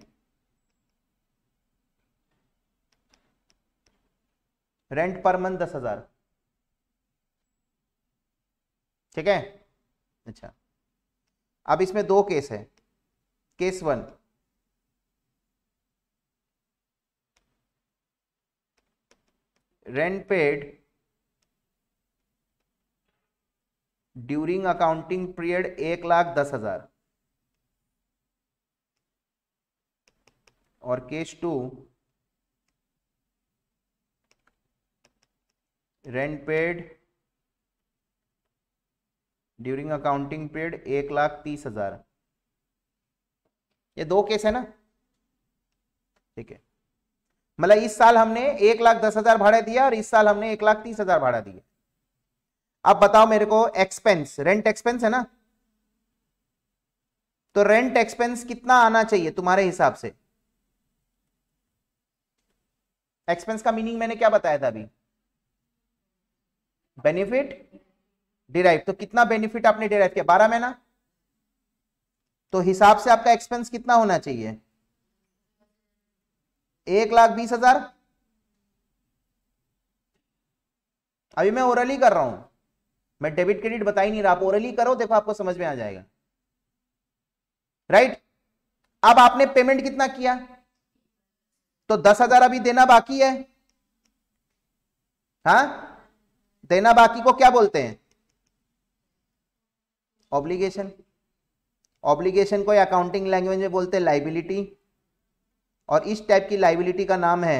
रेंट पर मंथ दस हजार ठीक है अच्छा अब इसमें दो केस है case one rent paid during accounting period एक लाख दस हजार और case two rent paid during accounting period एक लाख तीस हजार ये दो केस है ना ठीक है मतलब इस साल हमने एक लाख दस हजार भाड़ा दिया और इस साल हमने एक लाख तीस हजार भाड़ा दिया अब बताओ मेरे को एक्सपेंस रेंट एक्सपेंस है ना तो रेंट एक्सपेंस कितना आना चाहिए तुम्हारे हिसाब से एक्सपेंस का मीनिंग मैंने क्या बताया था अभी बेनिफिट डिराइव तो कितना बेनिफिट आपने डिराइव किया बारह महीना तो हिसाब से आपका एक्सपेंस कितना होना चाहिए एक लाख बीस हजार अभी मैं ओरली कर रहा हूं मैं डेबिट क्रेडिट बता ही नहीं रहा आप ओरली करो देखो आपको समझ में आ जाएगा राइट अब आपने पेमेंट कितना किया तो दस हजार अभी देना बाकी है हा देना बाकी को क्या बोलते हैं ऑब्लिगेशन ऑब्लिगेशन को अकाउंटिंग लैंग्वेज में बोलते हैं लाइबिलिटी और इस टाइप की लाइबिलिटी का नाम है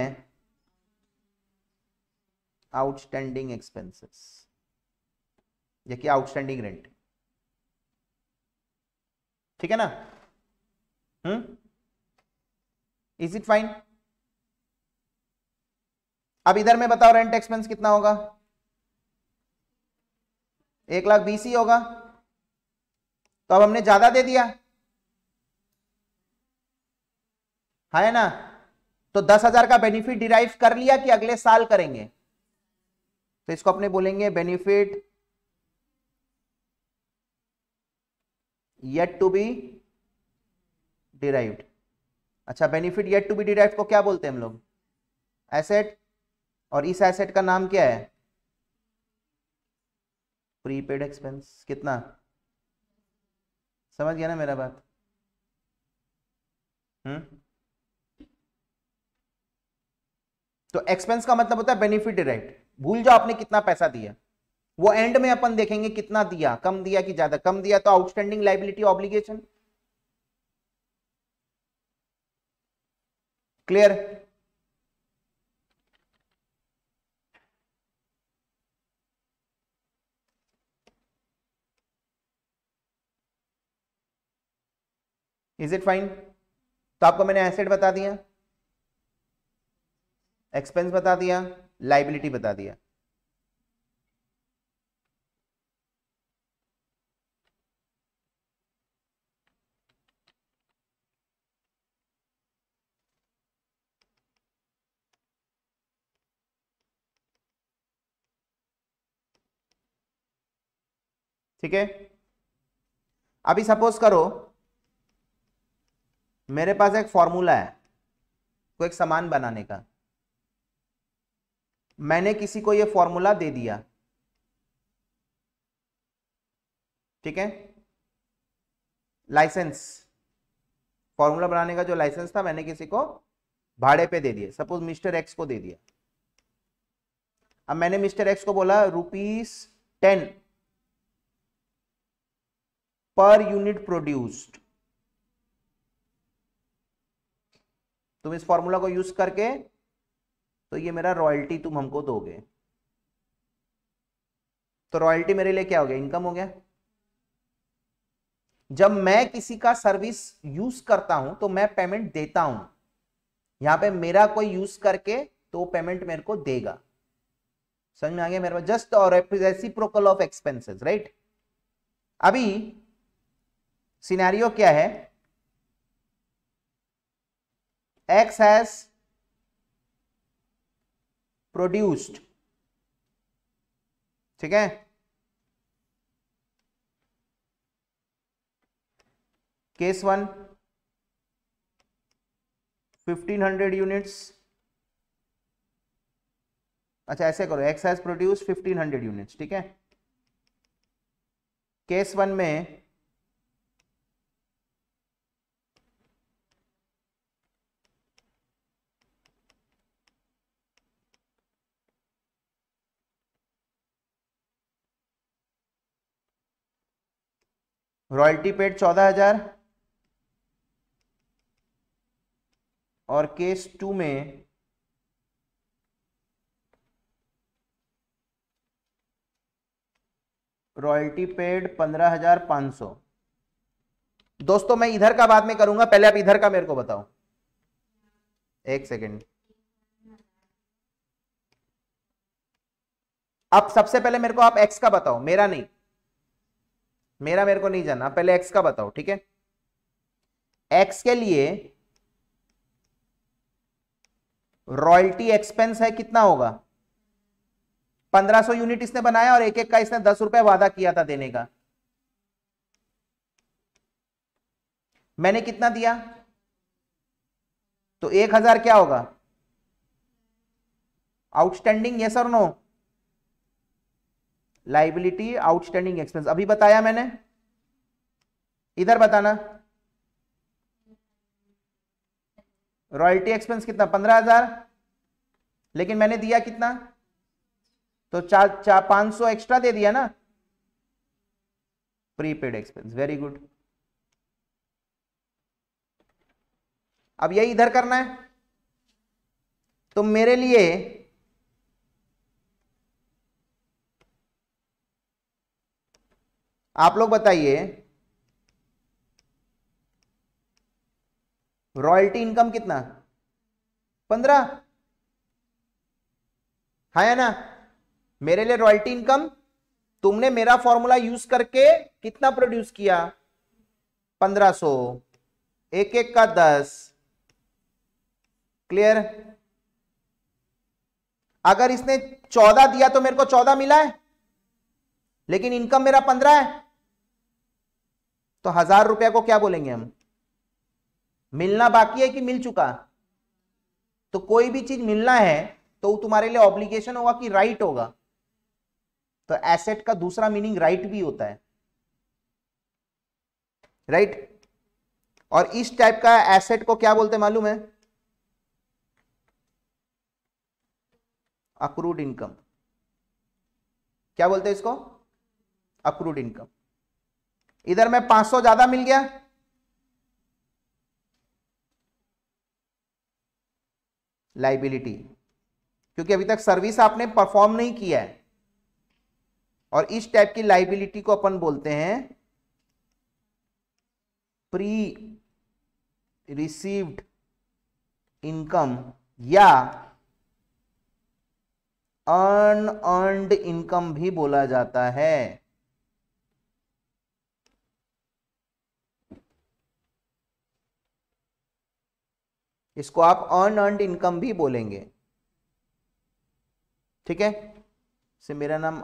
आउटस्टैंडिंग एक्सपेंसेस जबकि आउटस्टैंडिंग रेंट ठीक है ना हम्म इज इट फाइन अब इधर में बताओ रेंट एक्सपेंस कितना होगा एक लाख बीस ही होगा तो अब हमने ज्यादा दे दिया है ना तो दस हजार का बेनिफिट डिराइव कर लिया कि अगले साल करेंगे तो इसको अपने बोलेंगे benefit yet to be derived अच्छा benefit yet to be derive को क्या बोलते हैं हम लोग एसेट और इस एसेट का नाम क्या है प्रीपेड एक्सपेंस कितना समझ गया ना मेरा बात हम्म तो एक्सपेंस का मतलब होता है बेनिफिट डिराइव भूल जाओ आपने कितना पैसा दिया वो एंड में अपन देखेंगे कितना दिया कम दिया कि ज्यादा कम दिया तो outstanding liability obligation clear is it fine तो आपको मैंने एसेट बता दिया एक्सपेंस बता दिया लाइबिलिटी बता दिया ठीक है अभी सपोज करो मेरे पास एक फॉर्मूला है को एक सामान बनाने का मैंने किसी को यह फॉर्मूला दे दिया ठीक है लाइसेंस फॉर्मूला बनाने का जो लाइसेंस था मैंने किसी को भाड़े पे दे दिया सपोज मिस्टर एक्स को दे दिया अब मैंने मिस्टर एक्स को बोला rupees ten per unit produced तुम इस फॉर्मूला को यूज करके तो ये मेरा रॉयल्टी तुम हमको दोगे तो रॉयल्टी मेरे लिए क्या हो गया इनकम हो गया जब मैं किसी का सर्विस यूज करता हूं तो मैं पेमेंट देता हूं यहां पे मेरा कोई यूज करके तो पेमेंट मेरे को देगा समझ में आ गया मेरे पास जस्ट और प्रोकल ऑफ एक्सपेंसेस राइट अभी सिनेरियो क्या है एक्स हैज प्रोड्यूस्ड ठीक है केस वन 1500 यूनिट्स अच्छा ऐसे करो एक्स हैज प्रोड्यूस 1500 यूनिट्स ठीक है केस वन में रॉयल्टी पेड चौदह हजार और केस टू में रॉयल्टी पेड पंद्रह हजार पांच सौ दोस्तों मैं इधर का बाद में करूंगा पहले आप इधर का मेरे को बताओ एक सेकेंड अब सबसे पहले मेरे को आप एक्स का बताओ मेरा नहीं मेरा मेरे को नहीं जानना पहले एक्स का बताओ ठीक है एक्स के लिए रॉयल्टी एक्सपेंस है कितना होगा 1500 यूनिट इसने बनाया और एक एक का इसने दस रुपए वादा किया था देने का मैंने कितना दिया तो एक हजार क्या होगा आउटस्टैंडिंग यस और नो लाइबिलिटी आउटस्टैंडिंग एक्सपेंस अभी बताया मैंने इधर बताना रॉयल्टी एक्सपेंस कितना पंद्रह हजार लेकिन मैंने दिया कितना तो चार चार पांच सौ एक्स्ट्रा दे दिया ना प्रीपेड एक्सपेंस वेरी गुड अब यही इधर करना है तो मेरे लिए आप लोग बताइए रॉयल्टी इनकम कितना पंद्रह है हाँ ना मेरे लिए रॉयल्टी इनकम तुमने मेरा फॉर्मूला यूज करके कितना प्रोड्यूस किया पंद्रह सो एक एक का दस क्लियर अगर इसने चौदह दिया तो मेरे को चौदह मिला है लेकिन इनकम मेरा पंद्रह है तो हजार रुपया को क्या बोलेंगे हम मिलना बाकी है कि मिल चुका तो कोई भी चीज मिलना है तो तुम्हारे लिए ऑब्लिगेशन होगा कि राइट होगा तो एसेट का दूसरा मीनिंग राइट भी होता है राइट right? और इस टाइप का एसेट को क्या बोलते मालूम है अक्रूड इनकम क्या बोलते हैं इसको अक्रूड इनकम इधर में 500 ज्यादा मिल गया लाइबिलिटी क्योंकि अभी तक सर्विस आपने परफॉर्म नहीं किया है और इस टाइप की लाइबिलिटी को अपन बोलते हैं प्री रिसीव्ड इनकम या अनअर्नड इनकम भी बोला जाता है इसको आप अर्न अर्नड इनकम भी बोलेंगे ठीक है से मेरा नाम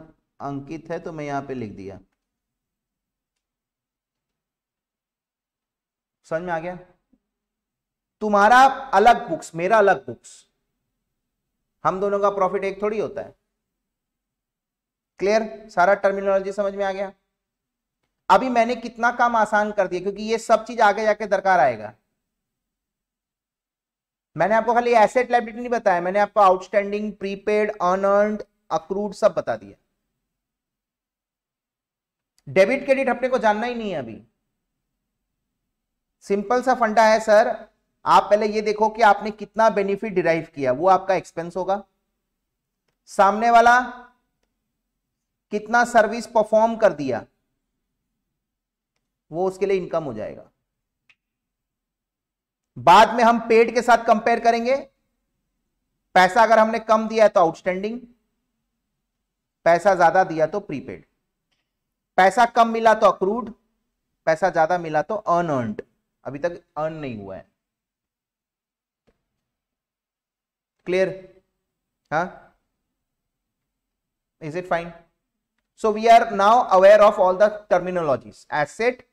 अंकित है तो मैं यहां पे लिख दिया समझ में आ गया तुम्हारा अलग बुक्स मेरा अलग बुक्स हम दोनों का प्रॉफिट एक थोड़ी होता है क्लियर सारा टर्मिनोलॉजी समझ में आ गया अभी मैंने कितना काम आसान कर दिया क्योंकि ये सब चीज आगे जाके दरकार आएगा मैंने आपको खाली एसेट लाइबिलिटी नहीं बताया मैंने आपको आउटस्टैंडिंग प्रीपेड अनअर्नड अक्रूड सब बता दिया डेबिट क्रेडिट अपने को जानना ही नहीं है अभी सिंपल सा फंडा है सर आप पहले ये देखो कि आपने कितना बेनिफिट डिराइव किया वो आपका एक्सपेंस होगा सामने वाला कितना सर्विस परफॉर्म कर दिया वो उसके लिए इनकम हो जाएगा बाद में हम पेड के साथ कंपेयर करेंगे पैसा अगर हमने कम दिया है तो आउटस्टैंडिंग पैसा ज्यादा दिया तो प्रीपेड पैसा कम मिला तो अक्रूड पैसा ज्यादा मिला तो अनअर्न अभी तक अर्न नहीं हुआ है क्लियर हा is it fine so we are now aware of all the terminology asset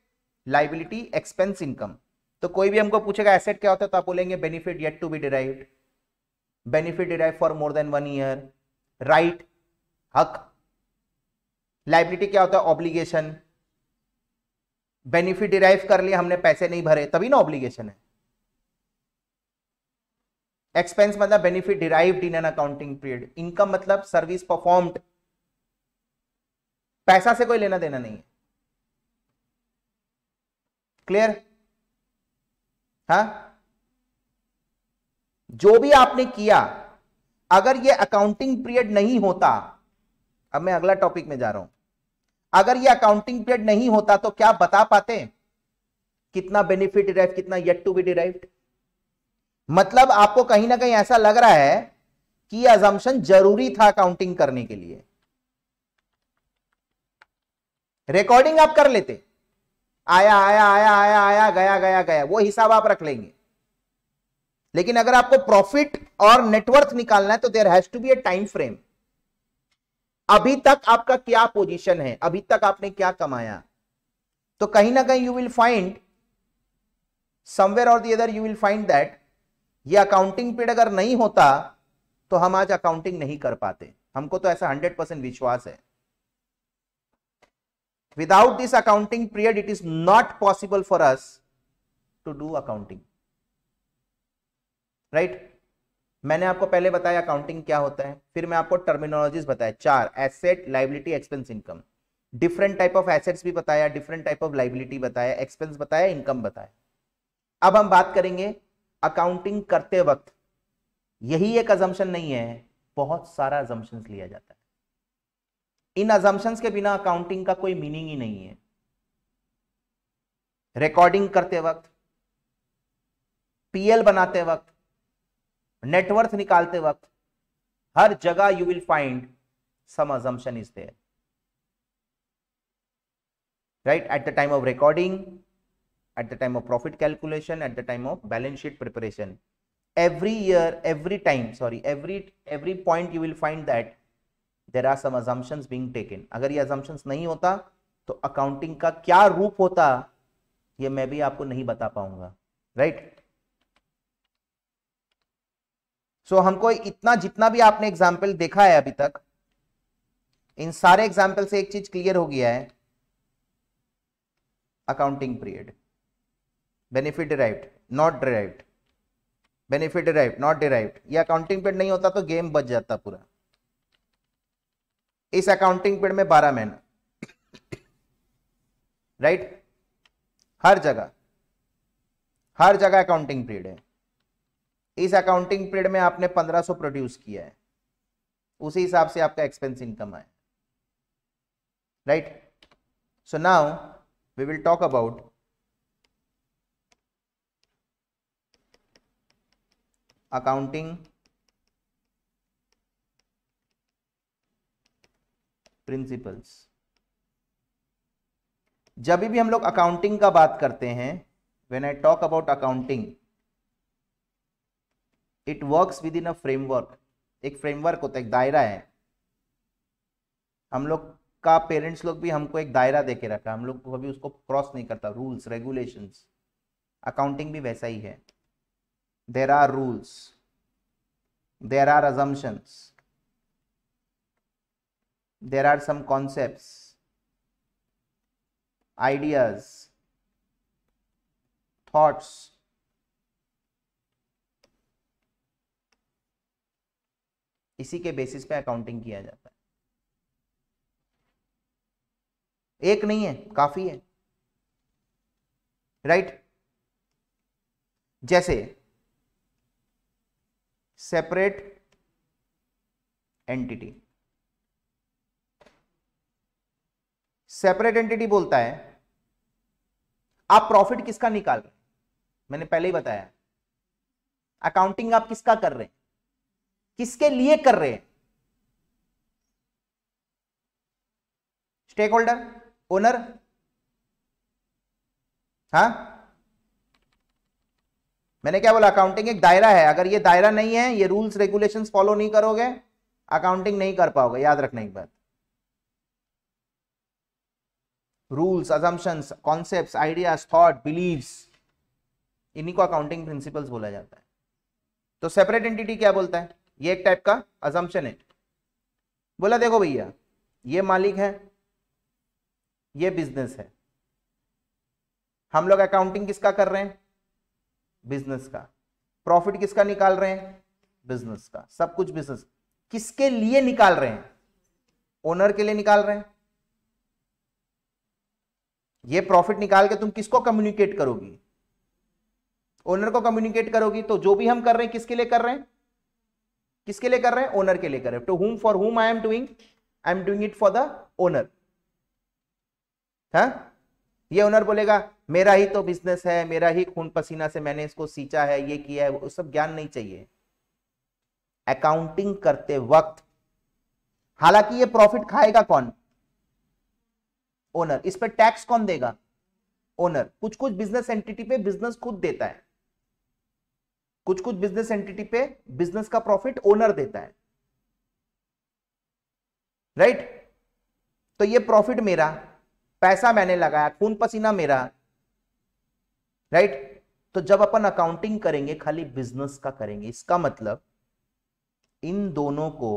liability expense income तो कोई भी हमको पूछेगा एसेट क्या होता है तो आप बोलेंगे benefit yet to be derive benefit derive for more than one year right हक लाइबिलिटी क्या होता है ऑब्लिगेशन बेनिफिट डिराइव कर लिए हमने पैसे नहीं भरे तभी ना ऑब्लिगेशन है एक्सपेंस मतलब benefit derive in an accounting period income मतलब सर्विस परफॉर्म्ड पैसा से कोई लेना देना नहीं है क्लियर हा? जो भी आपने किया अगर ये अकाउंटिंग पीरियड नहीं होता अब मैं अगला टॉपिक में जा रहा हूं अगर ये अकाउंटिंग पीरियड नहीं होता तो क्या बता पाते कितना बेनिफिट डिराइव कितना येट टू बी डिराइव मतलब आपको कहीं ना कहीं ऐसा लग रहा है कि अजम्पन जरूरी था अकाउंटिंग करने के लिए रिकॉर्डिंग आप कर लेते आया आया आया आया आया गया गया गया वो हिसाब आप रख लेंगे लेकिन अगर आपको प्रॉफिट और नेटवर्थ निकालना है तो there has to be a time frame अभी तक आपका क्या पोजीशन है अभी तक आपने क्या कमाया तो कहीं ना कहीं यू विल फाइंड समवेयर और the other you will find that ये अकाउंटिंग पीरियड अगर नहीं होता तो हम आज अकाउंटिंग नहीं कर पाते हमको तो ऐसा हंड्रेड परसेंट विश्वास है without this accounting period it is not possible for us to do accounting right right? मैंने आपको पहले बताया अकाउंटिंग क्या होता है फिर मैं आपको टर्मिनोलॉजीज बताया चार asset liability expense income different type of assets भी बताया डिफरेंट टाइप ऑफ लाइबिलिटी बताया एक्सपेंस बताया इनकम बताया अब हम बात करेंगे अकाउंटिंग करते वक्त यही एक अजम्पन नहीं है बहुत सारा अजम्पन्स लिया जाता है इन अजम्पन्स के बिना अकाउंटिंग का कोई मीनिंग ही नहीं है रिकॉर्डिंग करते वक्त पीएल बनाते वक्त नेटवर्थ निकालते वक्त हर जगह you will find some assumption is there right at the time of recording at the time of profit calculation at the time of balance sheet preparation every year every time sorry every every point you will find that there are assumption being taken अगर ये अजम्पन्स नहीं होता तो अकाउंटिंग का क्या रूप होता ये मैं भी आपको नहीं बता पाऊंगा राइट right? सो so, हमको इतना जितना भी आपने एग्जाम्पल देखा है अभी तक इन सारे एग्जाम्पल से एक चीज क्लियर हो गया है accounting period benefit derived not derived benefit derive not derived ये अकाउंटिंग पीरियड नहीं होता तो गेम बच जाता पूरा इस अकाउंटिंग पीरियड में बारह महीना राइट हर जगह हर जगह अकाउंटिंग पीरियड है इस अकाउंटिंग पीरियड में आपने 1500 प्रोड्यूस किया है उसी हिसाब से आपका एक्सपेंस इनकम आया right so now we will talk about accounting principles जब भी हम लोग अकाउंटिंग का बात करते हैं when I talk about accounting it work within a framework एक फ्रेमवर्क होता है एक दायरा है हम लोग का पेरेंट्स लोग भी हमको एक दायरा दे के रखा हम लोग कभी उसको क्रॉस नहीं करता रूल्स रेगुलेशंस अकाउंटिंग भी वैसा ही है there are rules there are assumptions there are some concepts, ideas, thoughts, इसी के बेसिस पे अकाउंटिंग किया जाता है एक नहीं है काफी है राइट जैसे सेपरेट एंटिटी सेपरेट एंटिटी बोलता है आप प्रॉफिट किसका निकाल रहे हैं मैंने पहले ही बताया अकाउंटिंग आप किसका कर रहे हैं किसके लिए कर रहे हैं स्टेक होल्डर ओनर हा मैंने क्या बोला अकाउंटिंग एक दायरा है अगर ये दायरा नहीं है ये रूल्स रेगुलेशंस फॉलो नहीं करोगे अकाउंटिंग नहीं कर पाओगे याद रखना एक बात rules assumptions concept ideas thought beliefs इन्हीं को अकाउंटिंग प्रिंसिपल्स बोला जाता है तो सेपरेट एंटिटी क्या बोलता है ये एक टाइप का अजम्पन है बोला देखो भैया ये मालिक है ये बिजनेस है हम लोग अकाउंटिंग किसका कर रहे हैं बिजनेस का प्रॉफिट किसका निकाल रहे हैं बिजनेस का सब कुछ बिजनेस किसके लिए निकाल रहे हैं ओनर के लिए निकाल रहे हैं ये प्रॉफिट निकाल के तुम किसको कम्युनिकेट करोगी ओनर को कम्युनिकेट करोगी तो जो भी हम कर रहे हैं किसके लिए कर रहे हैं किसके लिए कर रहे हैं ओनर के लिए कर रहे हैं to whom for whom I am doing I am doing it for the owner है ये ओनर बोलेगा मेरा ही तो बिजनेस है मेरा ही खून पसीना से मैंने इसको सींचा है ये किया है वो सब ज्ञान नहीं चाहिए अकाउंटिंग करते वक्त हालांकि ये प्रॉफिट खाएगा कौन ओनर इस पर टैक्स कौन देगा ओनर कुछ कुछ बिजनेस एंटिटी पे बिजनेस खुद देता है कुछ कुछ बिजनेस एंटिटी पे बिजनेस का प्रॉफिट ओनर देता है राइट right? तो ये प्रॉफिट मेरा पैसा मैंने लगाया खून पसीना मेरा राइट right? तो जब अपन अकाउंटिंग करेंगे खाली बिजनेस का करेंगे इसका मतलब इन दोनों को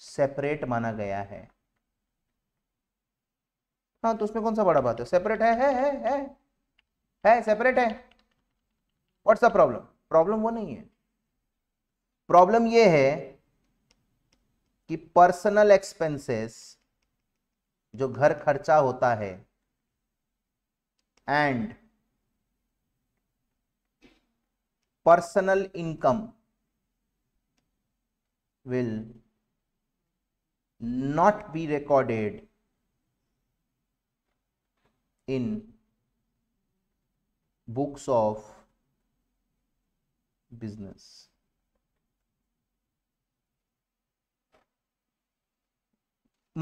सेपरेट माना गया है हाँ तो उसमें कौन सा बड़ा बात है सेपरेट है है है है है सेपरेट है व्हाट्स द प्रॉब्लम प्रॉब्लम वो नहीं है प्रॉब्लम ये है कि पर्सनल एक्सपेंसेस जो घर खर्चा होता है and personal income will not be recorded in books of business.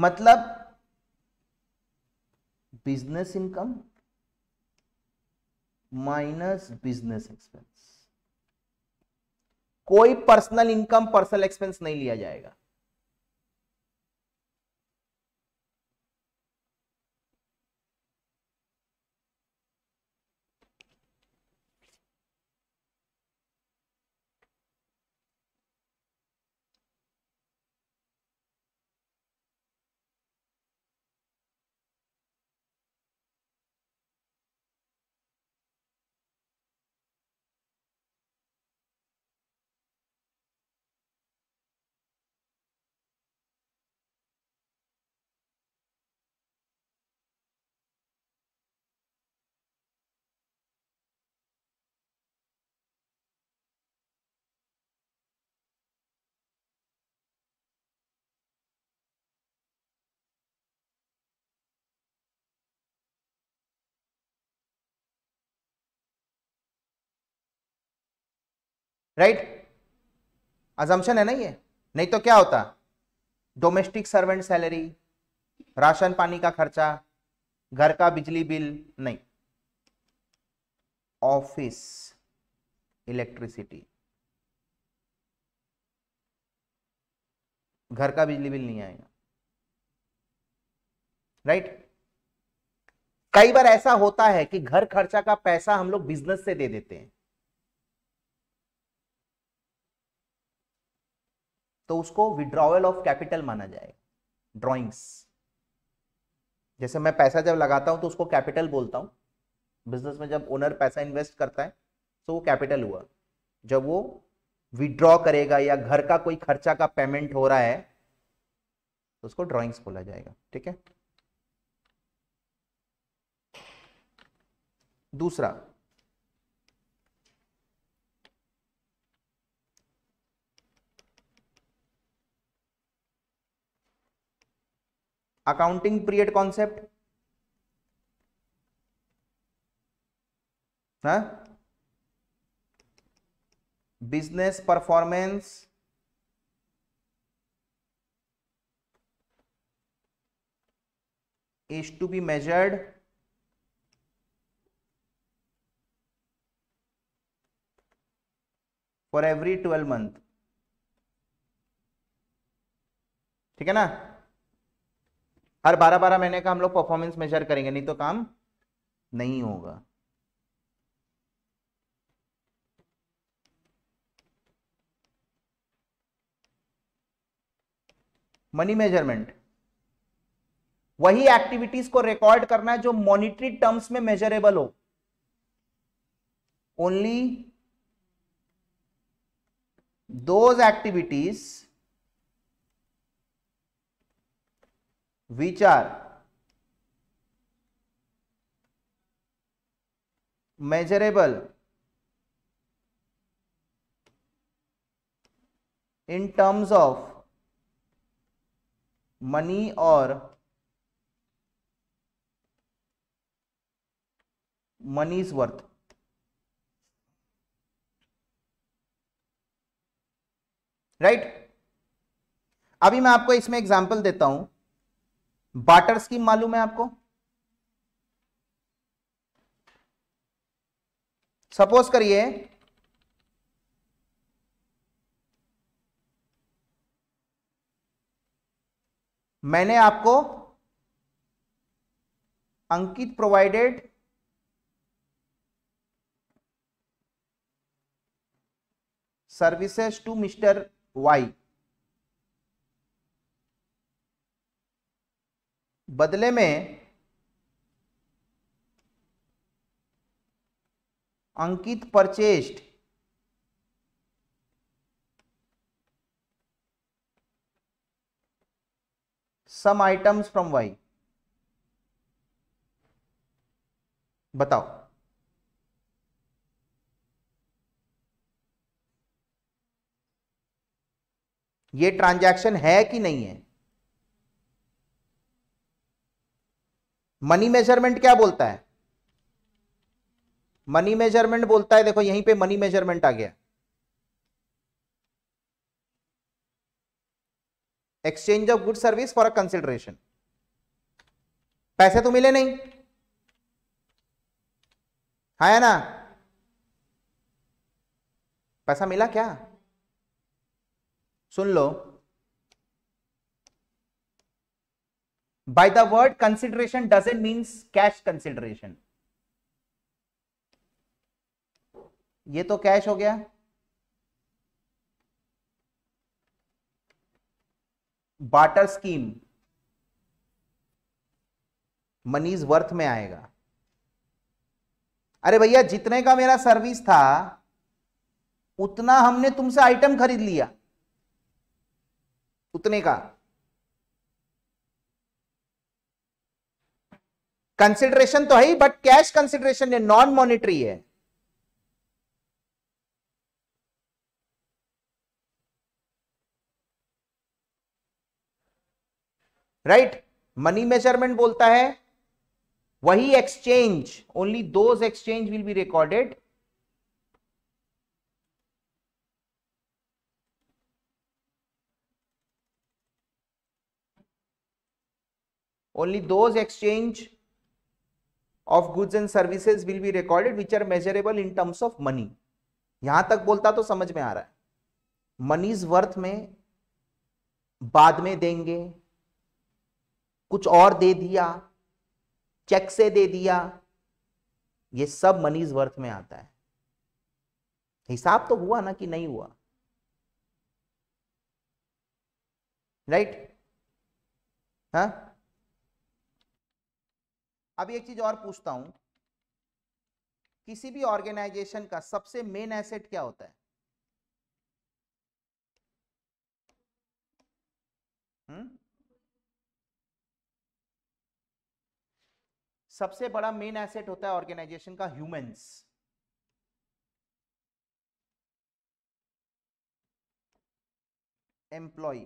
मतलब business income minus business expense कोई पर्सनल इनकम पर्सनल एक्सपेंस नहीं लिया जाएगा राइट अजम्पन है ना ये नहीं तो क्या होता डोमेस्टिक सर्वेंट सैलरी राशन पानी का खर्चा घर का बिजली बिल नहीं ऑफिस इलेक्ट्रिसिटी घर का बिजली बिल नहीं आएगा राइट right? कई बार ऐसा होता है कि घर खर्चा का पैसा हम लोग बिजनेस से दे देते हैं तो उसको विड्रॉवल ऑफ कैपिटल माना जाएगा ड्रॉइंग्स जैसे मैं पैसा जब लगाता हूं तो उसको कैपिटल बोलता हूं बिजनेस में जब ओनर पैसा इन्वेस्ट करता है तो वो कैपिटल हुआ जब वो विड्रॉ करेगा या घर का कोई खर्चा का पेमेंट हो रहा है तो उसको ड्रॉइंग्स बोला जाएगा ठीक है दूसरा अकाउंटिंग पीरियड कॉन्सेप्ट हाँ? Business performance is to be measured for every twelve month ठीक है ना हर बारह बारह महीने का हम लोग परफॉर्मेंस मेजर करेंगे नहीं तो काम नहीं होगा मनी मेजरमेंट वही एक्टिविटीज को रिकॉर्ड करना है जो मॉनिटरी टर्म्स में मेजरेबल हो only those activities which are measurable in terms of money और मनी इज वर्थ राइट अभी मैं आपको इसमें एग्जांपल देता हूं बाटर स्कीम मालूम है आपको सपोज करिए मैंने आपको Ankit provided services to mister Y बदले में Ankit purchased some items from Y बताओ ये ट्रांजैक्शन है कि नहीं है मनी मेजरमेंट क्या बोलता है मनी मेजरमेंट बोलता है देखो यहीं पे मनी मेजरमेंट आ गया exchange of good service for a consideration पैसे तो मिले नहीं है हाँ ना पैसा मिला क्या सुन लो by the word consideration doesn't means cash consideration ये तो कैश हो गया बाटर स्कीम मनीज वर्थ में आएगा अरे भैया जितने का मेरा सर्विस था उतना हमने तुमसे आइटम खरीद लिया उतने का कंसिडरेशन तो है ही बट कैश कंसिडरेशन है नॉन मॉनिटरी है राइट मनी मेजरमेंट बोलता है वही exchange only those exchange will be recorded only those exchange of goods and services will be recorded which are measurable in terms of money यहां तक बोलता तो समझ में आ रहा है मनीज वर्थ में बाद में देंगे कुछ और दे दिया चेक से दे दिया ये सब मनीज वर्थ में आता है हिसाब तो हुआ ना कि नहीं हुआ राइट right? हाँ अब एक चीज और पूछता हूं किसी भी ऑर्गेनाइजेशन का सबसे मेन एसेट क्या होता है हुँ? हम्म? सबसे बड़ा मेन एसेट होता है ऑर्गेनाइजेशन का ह्यूमंस एम्प्लॉय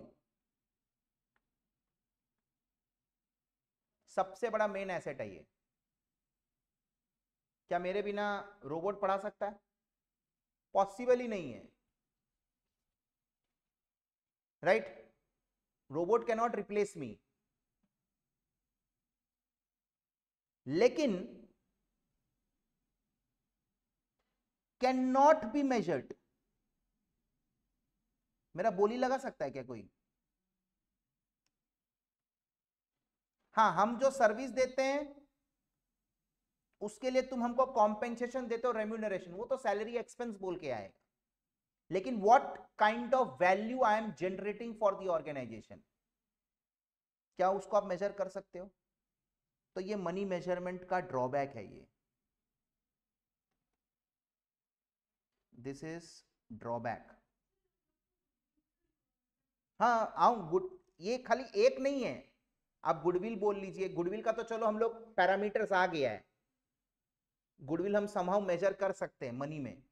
सबसे बड़ा मेन एसेट है ये क्या मेरे बिना रोबोट पढ़ा सकता है पॉसिबल ही नहीं है right robot can not replace me लेकिन कैन नॉट बी मेजर्ड मेरा बोली लगा सकता है क्या कोई हाँ हम जो सर्विस देते हैं उसके लिए तुम हमको कॉम्पेंसेशन देते हो रेम्यूनरेशन वो तो सैलरी एक्सपेंस बोल के आएगा लेकिन what kind of value I am generating for the organisation क्या उसको आप मेजर कर सकते हो तो ये मनी मेजरमेंट का ड्रॉबैक है ये दिस इज ड्रॉबैक हाँ आऊ गुड ये खाली एक नहीं है आप गुडविल बोल लीजिए गुडविल का तो चलो हम लोग पैरामीटर्स आ गया है गुडविल हम समाव मेजर कर सकते हैं मनी में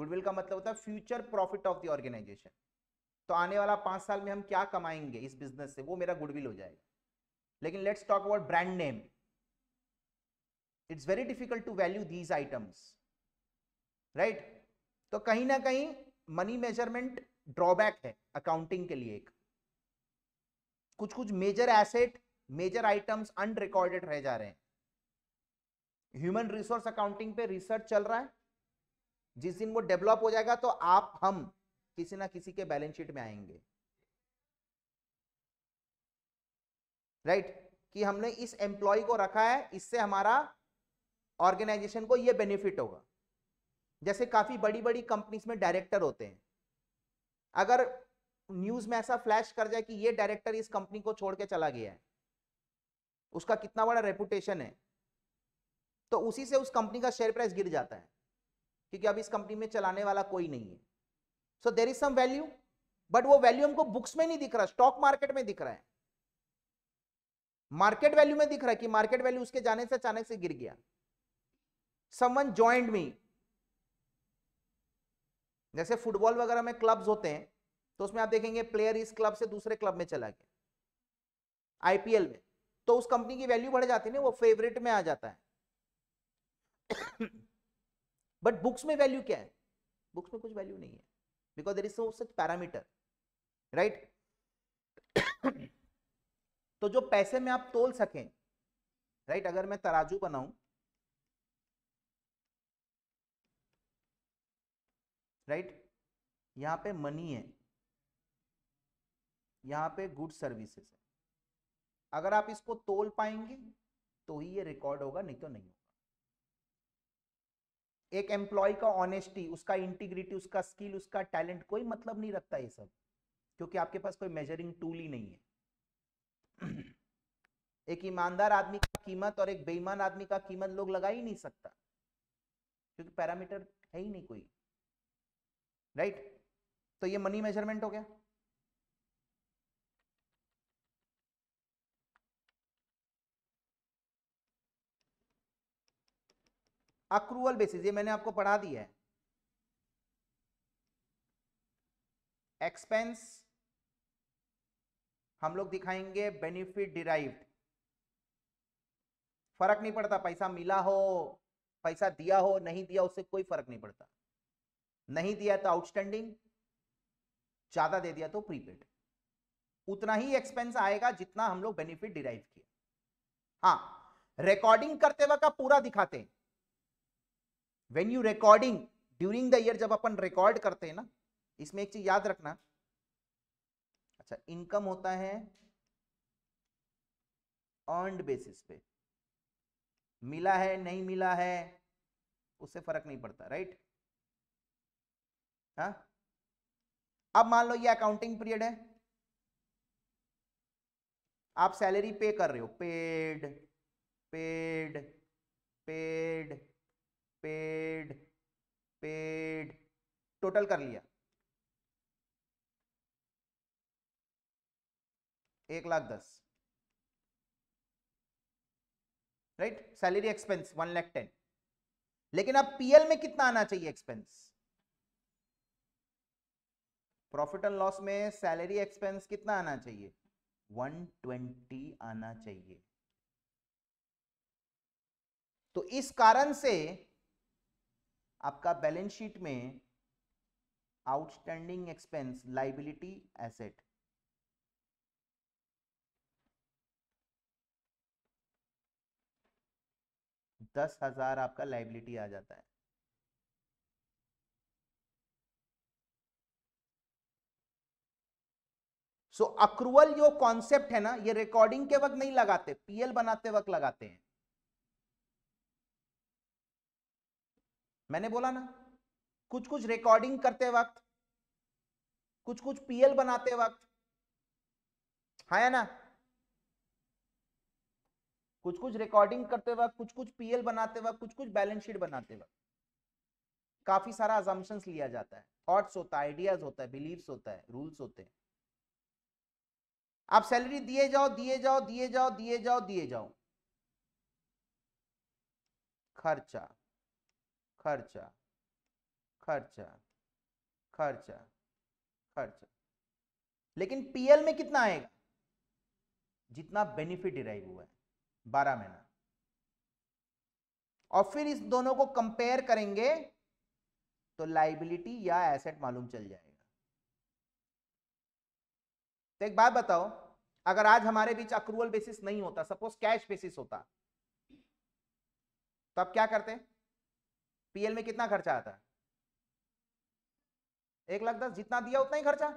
गुडविल का मतलब होता है future profit of the organisation तो आने वाला पांच साल में हम क्या कमाएंगे इस बिजनेस से वो मेरा गुडविल हो जाएगा लेकिन let's talk about brand name it's very difficult to value these items right तो कहीं ना कहीं मनी मेजरमेंट ड्रॉबैक है अकाउंटिंग के लिए एक कुछ कुछ major asset major items unrecorded रह जा रहे हैं ह्यूमन रिसोर्स अकाउंटिंग पे रिसर्च चल रहा है जिस दिन वो डेवलप हो जाएगा तो आप हम किसी ना किसी के बैलेंस शीट में आएंगे राइट right? कि हमने इस एम्प्लॉय को रखा है इससे हमारा ऑर्गेनाइजेशन को ये बेनिफिट होगा जैसे काफी बड़ी बड़ी कंपनीज में डायरेक्टर होते हैं अगर न्यूज में ऐसा फ्लैश कर जाए कि ये डायरेक्टर इस कंपनी को छोड़ के चला गया है उसका कितना बड़ा रेपुटेशन है तो उसी से उस कंपनी का शेयर प्राइस गिर जाता है क्योंकि अब इस कंपनी में चलाने वाला कोई नहीं है so there is some value but वो वैल्यू हमको बुक्स में नहीं दिख रहा स्टॉक मार्केट में दिख रहा है मार्केट वैल्यू में दिख रहा है कि मार्केट वैल्यू उसके जाने से अचानक से गिर गया समवन ज्वाइंट मी जैसे फुटबॉल वगैरह में क्लब्स होते हैं तो उसमें आप देखेंगे प्लेयर इस क्लब से दूसरे क्लब में चला गया आईपीएल में तो उस कंपनी की वैल्यू बढ़ जाती है ना वो फेवरेट में आ जाता है बट बुक्स में वैल्यू क्या है बुक्स में कुछ वैल्यू नहीं है because there is so such parameter right तो जो पैसे में आप तोल सकें राइट right? अगर मैं तराजू बनाऊं राइट right? यहां पे मनी है यहाँ पे गुड सर्विसेज है अगर आप इसको तोल पाएंगे तो ही ये रिकॉर्ड होगा नहीं तो नहीं होगा एक एम्प्लॉय का ऑनेस्टी उसका इंटीग्रिटी उसका स्किल उसका टैलेंट कोई मतलब नहीं रखता ये सब क्योंकि आपके पास कोई मेजरिंग टूल ही नहीं है एक ईमानदार आदमी का कीमत और एक बेईमान आदमी का कीमत लोग लगा ही नहीं सकता क्योंकि पैरामीटर है ही नहीं कोई राइट right? तो ये मनी मेजरमेंट हो गया अक्रूवल बेसिस ये मैंने आपको पढ़ा दिया है एक्सपेंस हम लोग दिखाएंगे बेनिफिट डिराइव्ड फर्क नहीं पड़ता पैसा मिला हो पैसा दिया हो नहीं दिया उससे कोई फर्क नहीं पड़ता नहीं दिया तो आउटस्टैंडिंग ज्यादा दे दिया तो प्रीपेड उतना ही एक्सपेंस आएगा जितना हम लोग बेनिफिट डिराइव किया हाँ रिकॉर्डिंग करते वक्त पूरा दिखाते हैं when you recording during the year जब अपन रिकॉर्ड करते हैं ना इसमें एक चीज याद रखना अच्छा इनकम होता है ऑन बेसिस पे मिला है नहीं मिला है उससे फर्क नहीं पड़ता राइट हा? अब मान लो ये अकाउंटिंग पीरियड है आप सैलरी पे कर रहे हो paid paid paid paid paid total कर लिया एक लाख दस right salary expense one lakh ten लेकिन अब पीएल में कितना आना चाहिए एक्सपेंस प्रॉफिट एंड लॉस में सैलरी एक्सपेंस कितना आना चाहिए 120 आना चाहिए तो इस कारण से आपका बैलेंस शीट में आउटस्टैंडिंग एक्सपेंस लाइबिलिटी एसेट दस हजार आपका लाइबिलिटी आ जाता है सो so, अक्रूवल जो कॉन्सेप्ट है ना ये रिकॉर्डिंग के वक्त नहीं लगाते पीएल बनाते वक्त लगाते हैं मैंने बोला ना कुछ कुछ रिकॉर्डिंग करते वक्त कुछ कुछ पीएल बनाते वक्त हाँ है ना कुछ कुछ रिकॉर्डिंग करते वक्त कुछ कुछ पीएल बनाते वक्त कुछ कुछ बैलेंस शीट बनाते वक्त काफी सारा अजम्पशंस लिया जाता है थॉट्स होता है आइडियाज होता है बिलीव्स होता है रूल्स होते हैं आप सैलरी दिए जाओ दिए जाओ दिए जाओ दिए जाओ दिए जाओ खर्चा खर्चा खर्चा खर्चा खर्चा लेकिन पीएल में कितना आएगा जितना बेनिफिट डिराइव हुआ है बारह महीना और फिर इस दोनों को कंपेयर करेंगे तो लाइबिलिटी या एसेट मालूम चल जाएगा तो एक बात बताओ अगर आज हमारे बीच अक्रूवल बेसिस नहीं होता सपोज कैश बेसिस होता तो आप क्या करते हैं पीएल में कितना खर्चा आता एक लाख दस जितना दिया उतना ही खर्चा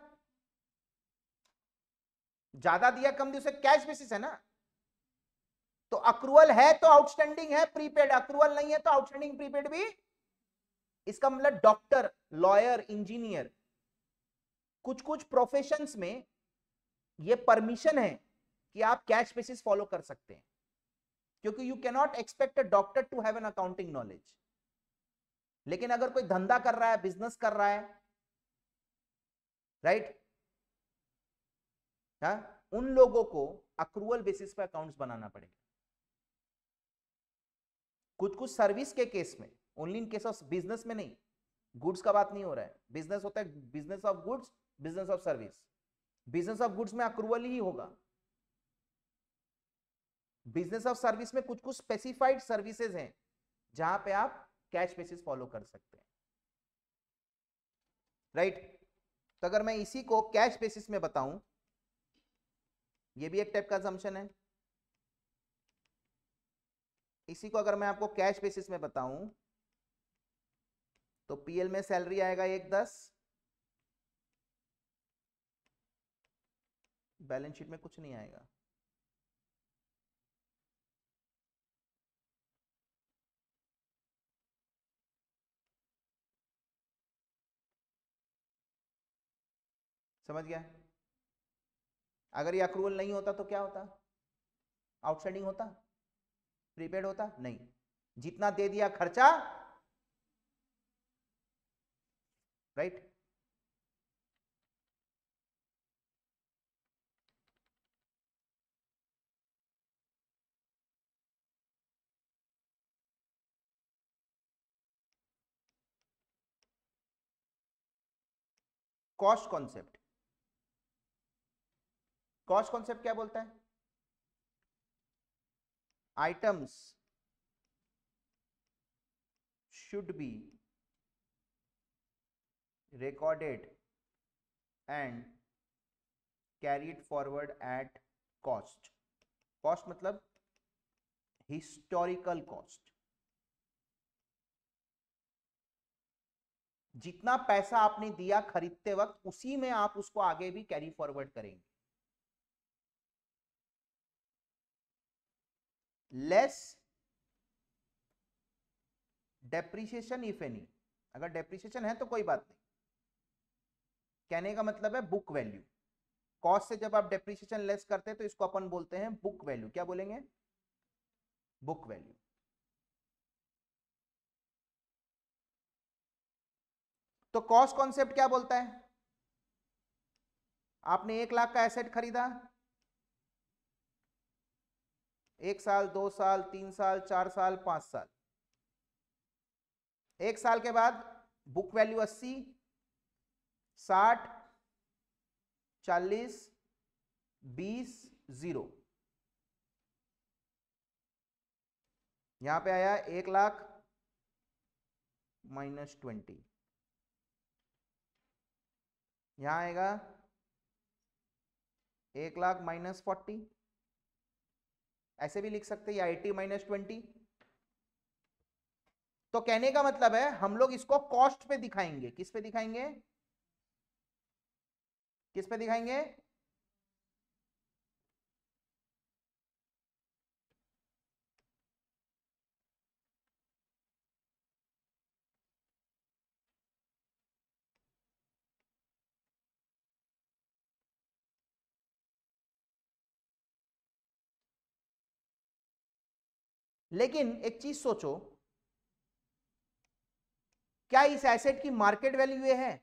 ज्यादा दिया कम दिया उसे कैश बेसिस है ना तो अक्रूवल है तो आउटस्टैंडिंग है प्रीपेड अक्रूवल नहीं है तो आउटस्टैंडिंग प्रीपेड भी इसका मतलब डॉक्टर लॉयर इंजीनियर कुछ कुछ प्रोफेशंस में ये परमिशन है कि आप कैश बेसिस फॉलो कर सकते हैं क्योंकि you cannot expect a doctor to have an accounting knowledge लेकिन अगर कोई धंधा कर रहा है बिजनेस कर रहा है राइट हा? उन लोगों को अक्रूवल बेसिस पर अकाउंट्स बनाना पड़ेगा कुछ कुछ सर्विस के केस में only in case of business में नहीं गुड्स का बात नहीं हो रहा है बिजनेस होता है business of goods business of service business of goods में अक्रूवल ही होगा बिजनेस ऑफ सर्विस में कुछ कुछ स्पेसिफाइड सर्विसेज हैं जहां पे आप कैश बेसिस फॉलो कर सकते हैं राइट right? तो अगर मैं इसी को कैश बेसिस में बताऊं ये भी एक टाइप का जम्पन है इसी को अगर मैं आपको कैश बेसिस में बताऊं तो पीएल में सैलरी आएगा एक दस बैलेंस शीट में कुछ नहीं आएगा समझ गया अगर ये अक्रूवल नहीं होता तो क्या होता आउटस्टैंडिंग होता प्रीपेड होता नहीं जितना दे दिया खर्चा right right? Concept cost concept क्या बोलता है items should be recorded and carried forward at cost cost मतलब हिस्टोरिकल कॉस्ट जितना पैसा आपने दिया खरीदते वक्त उसी में आप उसको आगे भी कैरी फॉरवर्ड करेंगे लेस डेप्रीशिएशन इफ एनी अगर डेप्रीशिएशन है तो कोई बात नहीं कहने का मतलब है बुक वैल्यू कॉस्ट से जब आप डेप्रीशिएशन लेस करते हैं तो इसको अपन बोलते हैं बुक वैल्यू क्या बोलेंगे बुक वैल्यू तो कॉस्ट कॉन्सेप्ट क्या बोलता है आपने एक लाख का एसेट खरीदा एक साल दो साल तीन साल चार साल पांच साल एक साल के बाद बुक वैल्यू अस्सी साठ चालीस बीस जीरो यहां पे आया एक लाख माइनस ट्वेंटी यहां आएगा एक लाख माइनस फोर्टी ऐसे भी लिख सकते या एटी माइनस ट्वेंटी तो कहने का मतलब है हम लोग इसको कॉस्ट पे दिखाएंगे किस पे दिखाएंगे किस पे दिखाएंगे लेकिन एक चीज सोचो क्या इस एसेट की मार्केट वैल्यू ये है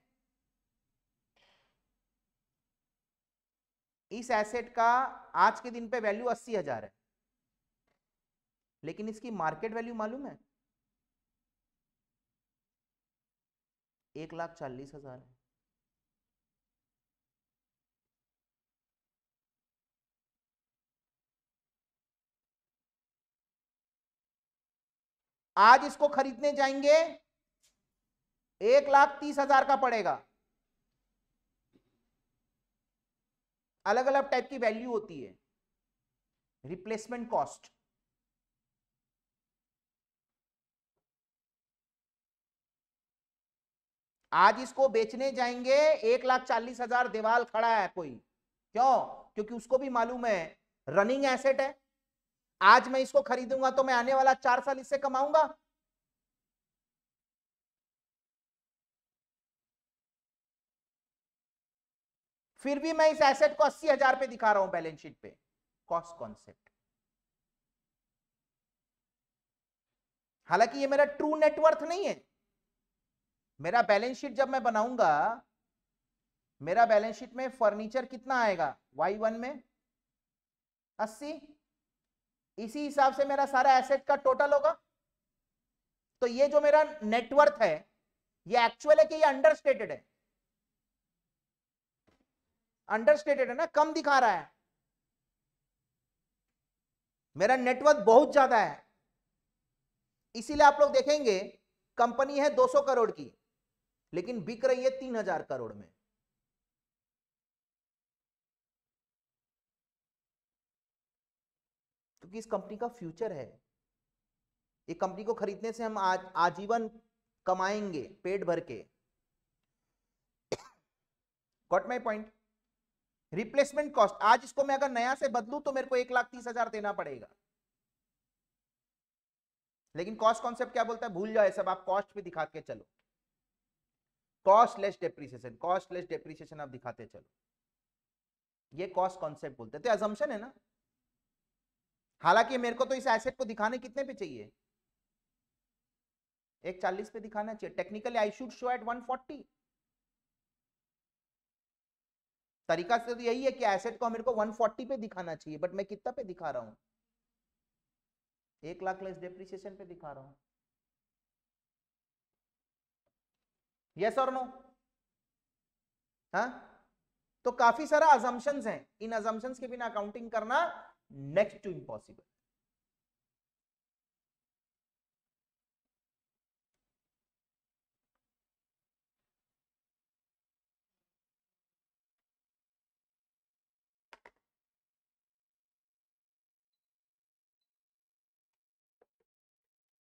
इस एसेट का आज के दिन पे वैल्यू अस्सी हजार है लेकिन इसकी मार्केट वैल्यू मालूम है एक लाख चालीस हजार है आज इसको खरीदने जाएंगे एक लाख तीस हजार का पड़ेगा अलग अलग टाइप की वैल्यू होती है रिप्लेसमेंट कॉस्ट आज इसको बेचने जाएंगे एक लाख चालीस हजार देवाल खड़ा है कोई क्यों क्योंकि उसको भी मालूम है रनिंग एसेट है आज मैं इसको खरीदूंगा तो मैं आने वाला चार साल इससे कमाऊंगा फिर भी मैं इस एसेट को अस्सी हजार पे दिखा रहा हूं बैलेंस शीट पे कॉस्ट कॉन्सेप्ट हालांकि ये मेरा ट्रू नेटवर्थ नहीं है मेरा बैलेंस शीट जब मैं बनाऊंगा मेरा बैलेंस शीट में फर्नीचर कितना आएगा वाई वन में अस्सी इसी हिसाब से मेरा सारा एसेट का टोटल होगा तो ये जो मेरा नेटवर्थ है ये एक्चुअल है कि ये अंडरस्टेटेड है अंडरस्टेटेड है ना कम दिखा रहा है मेरा नेटवर्थ बहुत ज्यादा है इसीलिए आप लोग देखेंगे कंपनी है 200 करोड़ की लेकिन बिक रही है 3000 करोड़ में क्योंकि इस कंपनी का फ्यूचर है ये कंपनी को खरीदने से हम आज आजीवन कमाएंगे पेट भर के got my point replacement cost आज इसको मैं अगर नया से बदलू तो मेरे को एक लाख तीस हजार देना पड़ेगा लेकिन कॉस्ट कॉन्सेप्ट क्या बोलता है भूल जाओ सब आप कॉस्ट भी दिखा के चलो cost less depreciation cost less आप दिखाते चलो ये कॉस्ट कॉन्सेप्ट बोलते हैं तो एजम्पन है ना हालांकि मेरे को तो इस एसेट को दिखाने कितने पे चाहिए एक चालीस पे दिखाना चाहिए technically I should show at one forty तरीका से तो यही है कि एसेट को मेरे को 140 पे दिखाना चाहिए बट मैं कितना पे दिखा रहा हूं एक लाख लेस डेप्रिसिएशन पे दिखा रहा हूं यस और नो हाँ तो काफी सारा अजम्पन्स हैं इन अजम्पन्स के बिना अकाउंटिंग करना next to impossible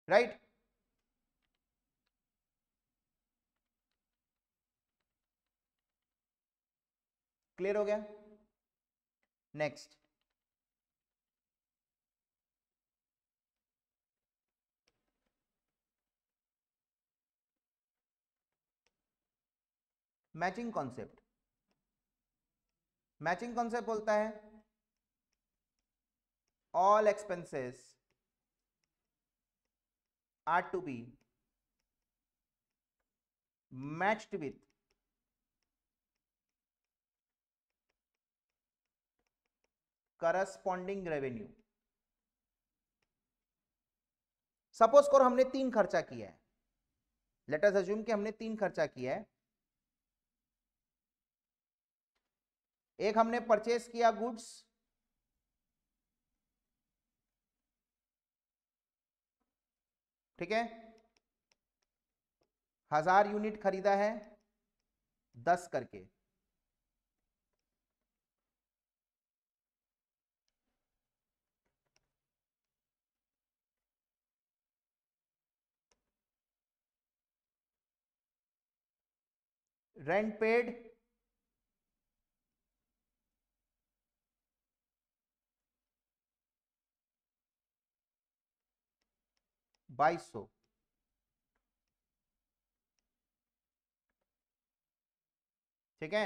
right clear हो गया next matching concept matching concept बोलता है all expenses are to be matched with corresponding revenue suppose करो हमने तीन खर्चा किया है लेटर्स अज्यूम कि हमने तीन खर्चा किया है एक हमने परचेस किया गुड्स ठीक है हजार यूनिट खरीदा है दस करके रेंट पेड बाईस सौ ठीक है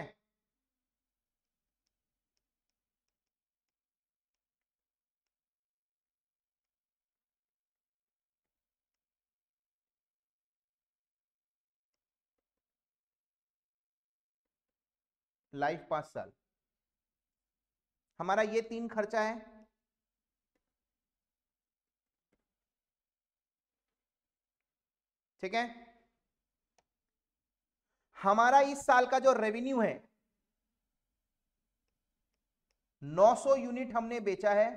लाइफ पांच साल हमारा ये तीन खर्चा है ठीक है हमारा इस साल का जो रेवेन्यू है 900 यूनिट हमने बेचा है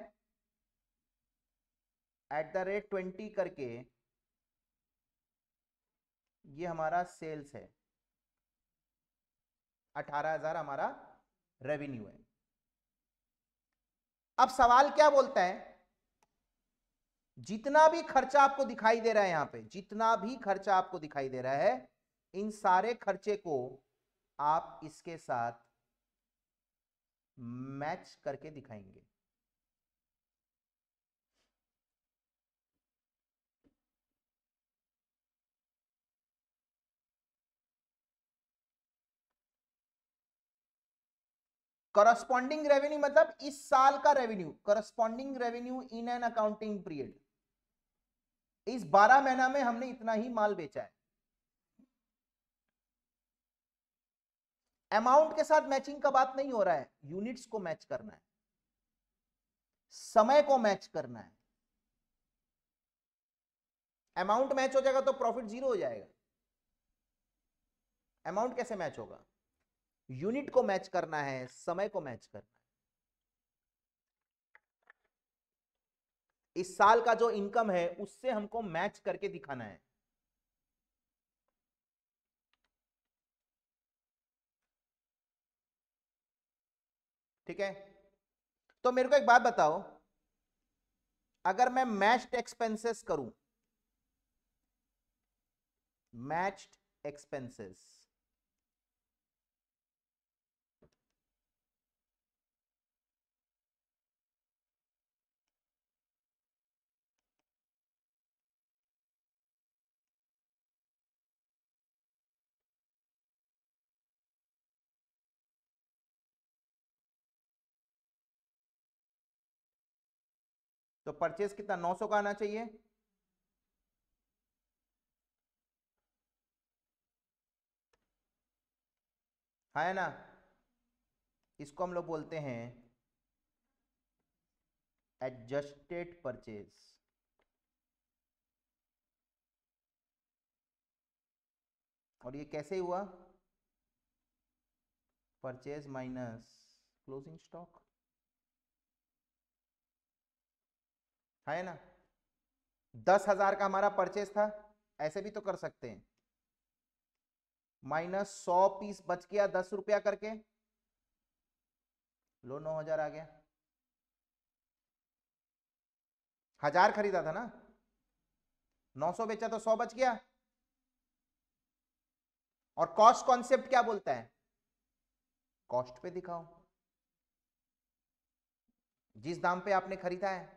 एट द रेट ट्वेंटी करके ये हमारा सेल्स है अठारह हजार हमारा रेवेन्यू है अब सवाल क्या बोलता है जितना भी खर्चा आपको दिखाई दे रहा है यहां पे जितना भी खर्चा आपको दिखाई दे रहा है इन सारे खर्चे को आप इसके साथ मैच करके दिखाएंगे करस्पॉन्डिंग रेवेन्यू मतलब इस साल का revenue corresponding revenue in an accounting period इस बारह महीना में हमने इतना ही माल बेचा है अमाउंट के साथ मैचिंग का बात नहीं हो रहा है यूनिट्स को मैच करना है समय को मैच करना है अमाउंट मैच हो जाएगा तो प्रॉफिट जीरो हो जाएगा अमाउंट कैसे मैच होगा यूनिट को मैच करना है समय को मैच करना है इस साल का जो इनकम है उससे हमको मैच करके दिखाना है ठीक है तो मेरे को एक बात बताओ अगर मैं मैच्ड एक्सपेंसेस करूं मैच्ड एक्सपेंसेस तो परचेस कितना 900 का आना चाहिए है ना इसको हम लोग बोलते हैं एडजस्टेड परचेज और ये कैसे हुआ परचेज माइनस क्लोजिंग स्टॉक है ना दस हजार का हमारा परचेस था ऐसे भी तो कर सकते हैं माइनस सौ पीस बच गया दस रुपया करके लो नौ हजार आ गया हजार खरीदा था ना नौ सौ बेचा तो सौ बच गया और कॉस्ट कॉन्सेप्ट क्या बोलता है कॉस्ट पे दिखाओ जिस दाम पे आपने खरीदा है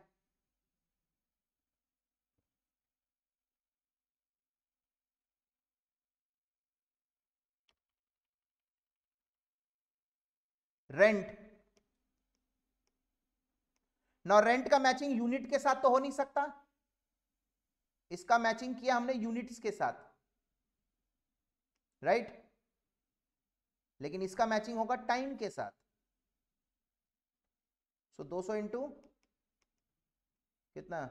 रेंट ना रेंट का मैचिंग यूनिट के साथ तो हो नहीं सकता इसका मैचिंग किया हमने यूनिट्स के साथ राइट right? लेकिन इसका मैचिंग होगा टाइम के साथ सो so, 200 सौ इंटू कितना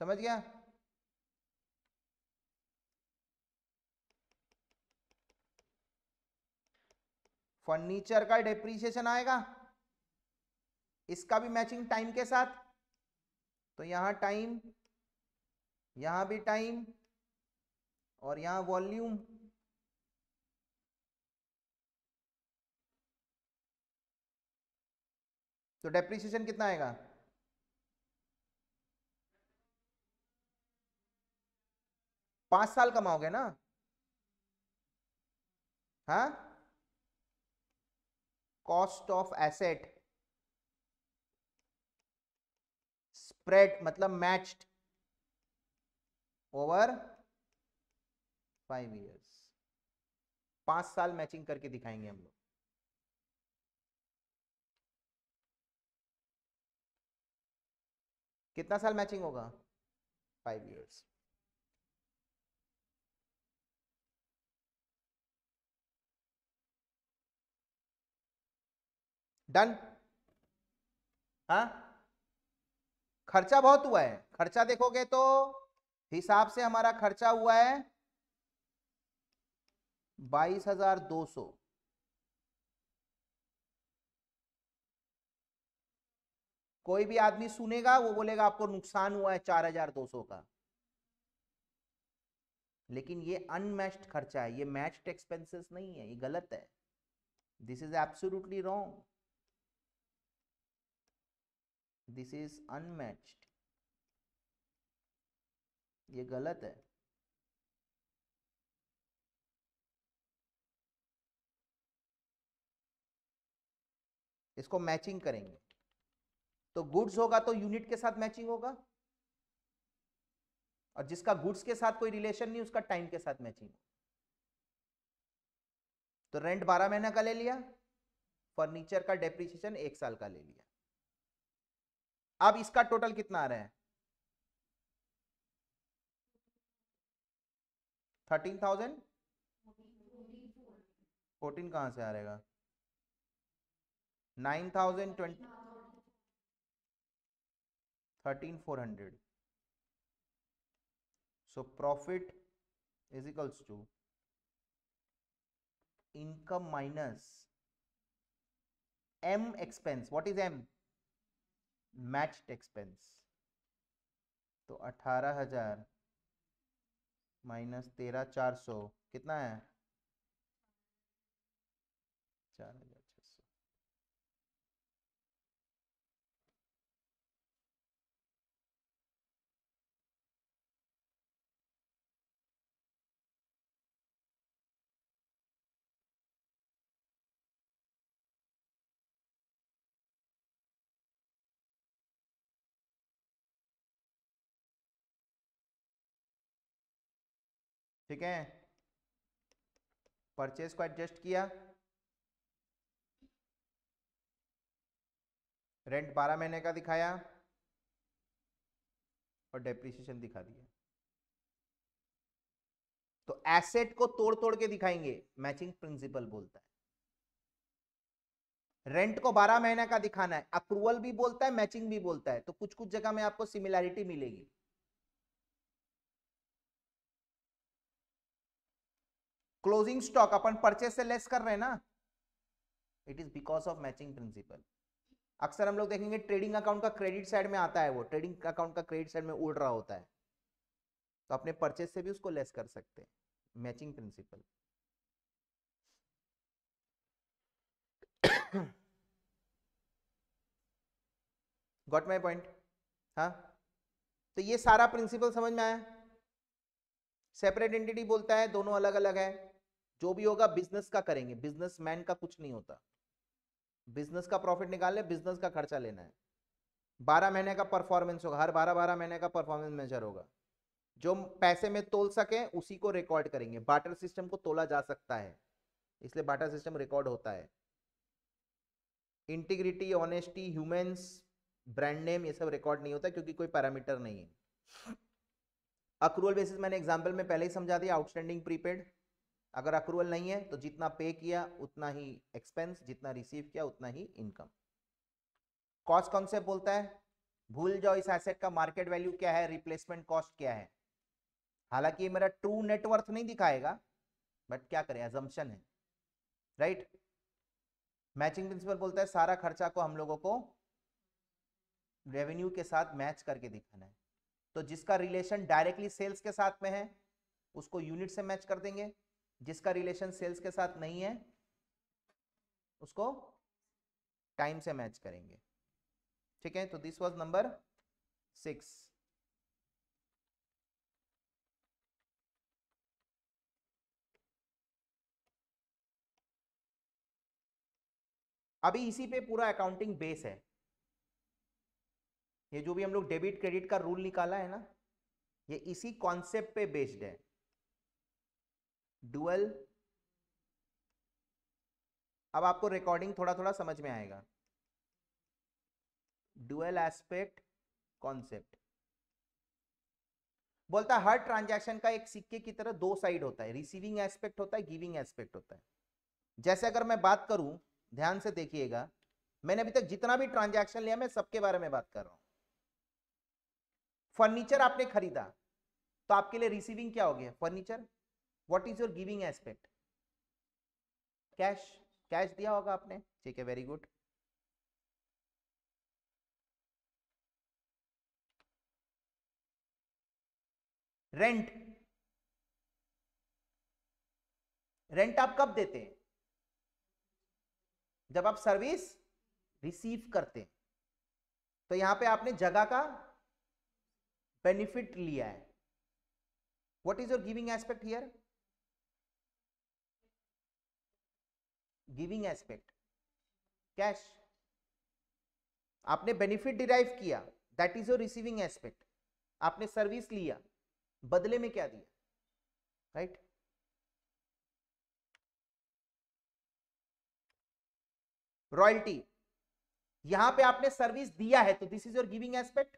समझ गया फर्नीचर का डेप्रीशिएशन आएगा इसका भी मैचिंग टाइम के साथ तो यहां टाइम यहां भी टाइम और यहां वॉल्यूम तो डेप्रीसिएशन कितना आएगा पांच साल कमाओगे ना हाँ कॉस्ट ऑफ एसेट स्प्रेड मतलब मैच्ड ओवर फाइव इयर्स पांच साल मैचिंग करके दिखाएंगे हम लोग कितना साल मैचिंग होगा फाइव इयर्स डन हा खर्चा बहुत हुआ है खर्चा देखोगे तो हिसाब से हमारा खर्चा हुआ है बाईस हजार दो सौ कोई भी आदमी सुनेगा वो बोलेगा आपको नुकसान हुआ है चार हजार दो सौ का लेकिन ये अनमैच्ड खर्चा है ये मैच्ड एक्सपेंसेस नहीं है ये गलत है this is absolutely wrong this is unmatched ये गलत है इसको मैचिंग करेंगे तो गुड्स होगा तो यूनिट के साथ मैचिंग होगा और जिसका गुड्स के साथ कोई रिलेशन नहीं उसका टाइम के साथ मैचिंग तो रेंट बारह महीने का ले लिया फर्नीचर का डेप्रिसिएशन एक साल का ले लिया अब इसका टोटल कितना आ रहा है थर्टीन थाउजेंड फोर्टीन कहां से आ रहेगा nine thousand twenty thirteen four hundred so profit equals to income minus um expense what is um matched expense तो अठारह हजार माइनस तेरह चार सौ कितना है चार ठीक है परचेज को एडजस्ट किया रेंट बारह महीने का दिखाया और डेप्रिसिएशन दिखा दिया तो एसेट को तोड़ तोड़ के दिखाएंगे मैचिंग प्रिंसिपल बोलता है रेंट को 12 महीने का दिखाना है अप्रूवल भी बोलता है मैचिंग भी बोलता है तो कुछ कुछ जगह में आपको सिमिलैरिटी मिलेगी क्लोजिंग स्टॉक अपन परचेस से लेस कर रहे हैं ना it is because of matching principle अक्सर हम लोग देखेंगे ट्रेडिंग अकाउंट का क्रेडिट साइड में आता है वो ट्रेडिंग अकाउंट का क्रेडिट साइड में उड़ रहा होता है तो अपने परचेस से भी उसको लेस कर सकते हैं matching principle got my point हाँ तो ये सारा प्रिंसिपल समझ में आया सेपरेट एंटिटी बोलता है दोनों अलग अलग है जो भी होगा बिजनेस का करेंगे बिजनेसमैन का कुछ नहीं होता बिजनेस का प्रॉफिट निकालना बिजनेस का खर्चा लेना है बारह महीने का परफॉर्मेंस होगा हर बारह बारह महीने का परफॉर्मेंस मेजर होगा जो पैसे में तोल सके उसी को रिकॉर्ड करेंगे बाटर सिस्टम को तोला जा सकता है इसलिए बाटर सिस्टम रिकॉर्ड होता है integrity honesty humans brand name ये सब रिकॉर्ड नहीं होता क्योंकि कोई पैरामीटर नहीं है अक्रूवल बेसिस मैंने एग्जाम्पल में पहले ही समझा दिया आउटस्टैंडिंग प्रीपेड अगर अक्रूवल नहीं है तो जितना पे किया उतना ही एक्सपेंस जितना रिसीव किया उतना ही इनकम कॉस्ट कॉन्सेप्ट बोलता है भूल जाओ इस एसेट का मार्केट वैल्यू क्या है रिप्लेसमेंट कॉस्ट क्या है हालांकि ये मेरा ट्रू नेटवर्थ नहीं दिखाएगा बट क्या करें एजम्पन है राइट मैचिंग प्रिंसिपल बोलता है सारा खर्चा को हम लोगों को रेवेन्यू के साथ मैच करके दिखाना है तो जिसका रिलेशन डायरेक्टली सेल्स के साथ में है उसको यूनिट से मैच कर देंगे जिसका रिलेशन सेल्स के साथ नहीं है उसको टाइम से मैच करेंगे ठीक है तो दिस वाज नंबर सिक्स अभी इसी पे पूरा अकाउंटिंग बेस है ये जो भी हम लोग डेबिट क्रेडिट का रूल निकाला है ना ये इसी कॉन्सेप्ट पे बेस्ड है डुअल अब आपको रिकॉर्डिंग थोड़ा थोड़ा समझ में आएगा डुअल एस्पेक्ट कॉन्सेप्ट बोलता है हर ट्रांजैक्शन का एक सिक्के की तरह दो साइड होता है रिसीविंग एस्पेक्ट होता है गिविंग एस्पेक्ट होता है जैसे अगर मैं बात करूं ध्यान से देखिएगा मैंने अभी तक जितना भी ट्रांजैक्शन लिया मैं सबके बारे में बात कर रहा हूं फर्नीचर आपने खरीदा तो आपके लिए रिसीविंग क्या हो गया furniture what is your giving aspect cash cash दिया होगा आपने ठीक है वेरी गुड रेंट रेंट आप कब देते हैं जब आप सर्विस रिसीव करते हैं तो यहां पे आपने जगह का बेनिफिट लिया है what is your giving aspect here giving aspect cash आपने बेनिफिट डिराइव किया that is your receiving aspect आपने सर्विस लिया बदले में क्या दिया राइट right? रॉयल्टी यहां पे आपने सर्विस दिया है तो this is your giving aspect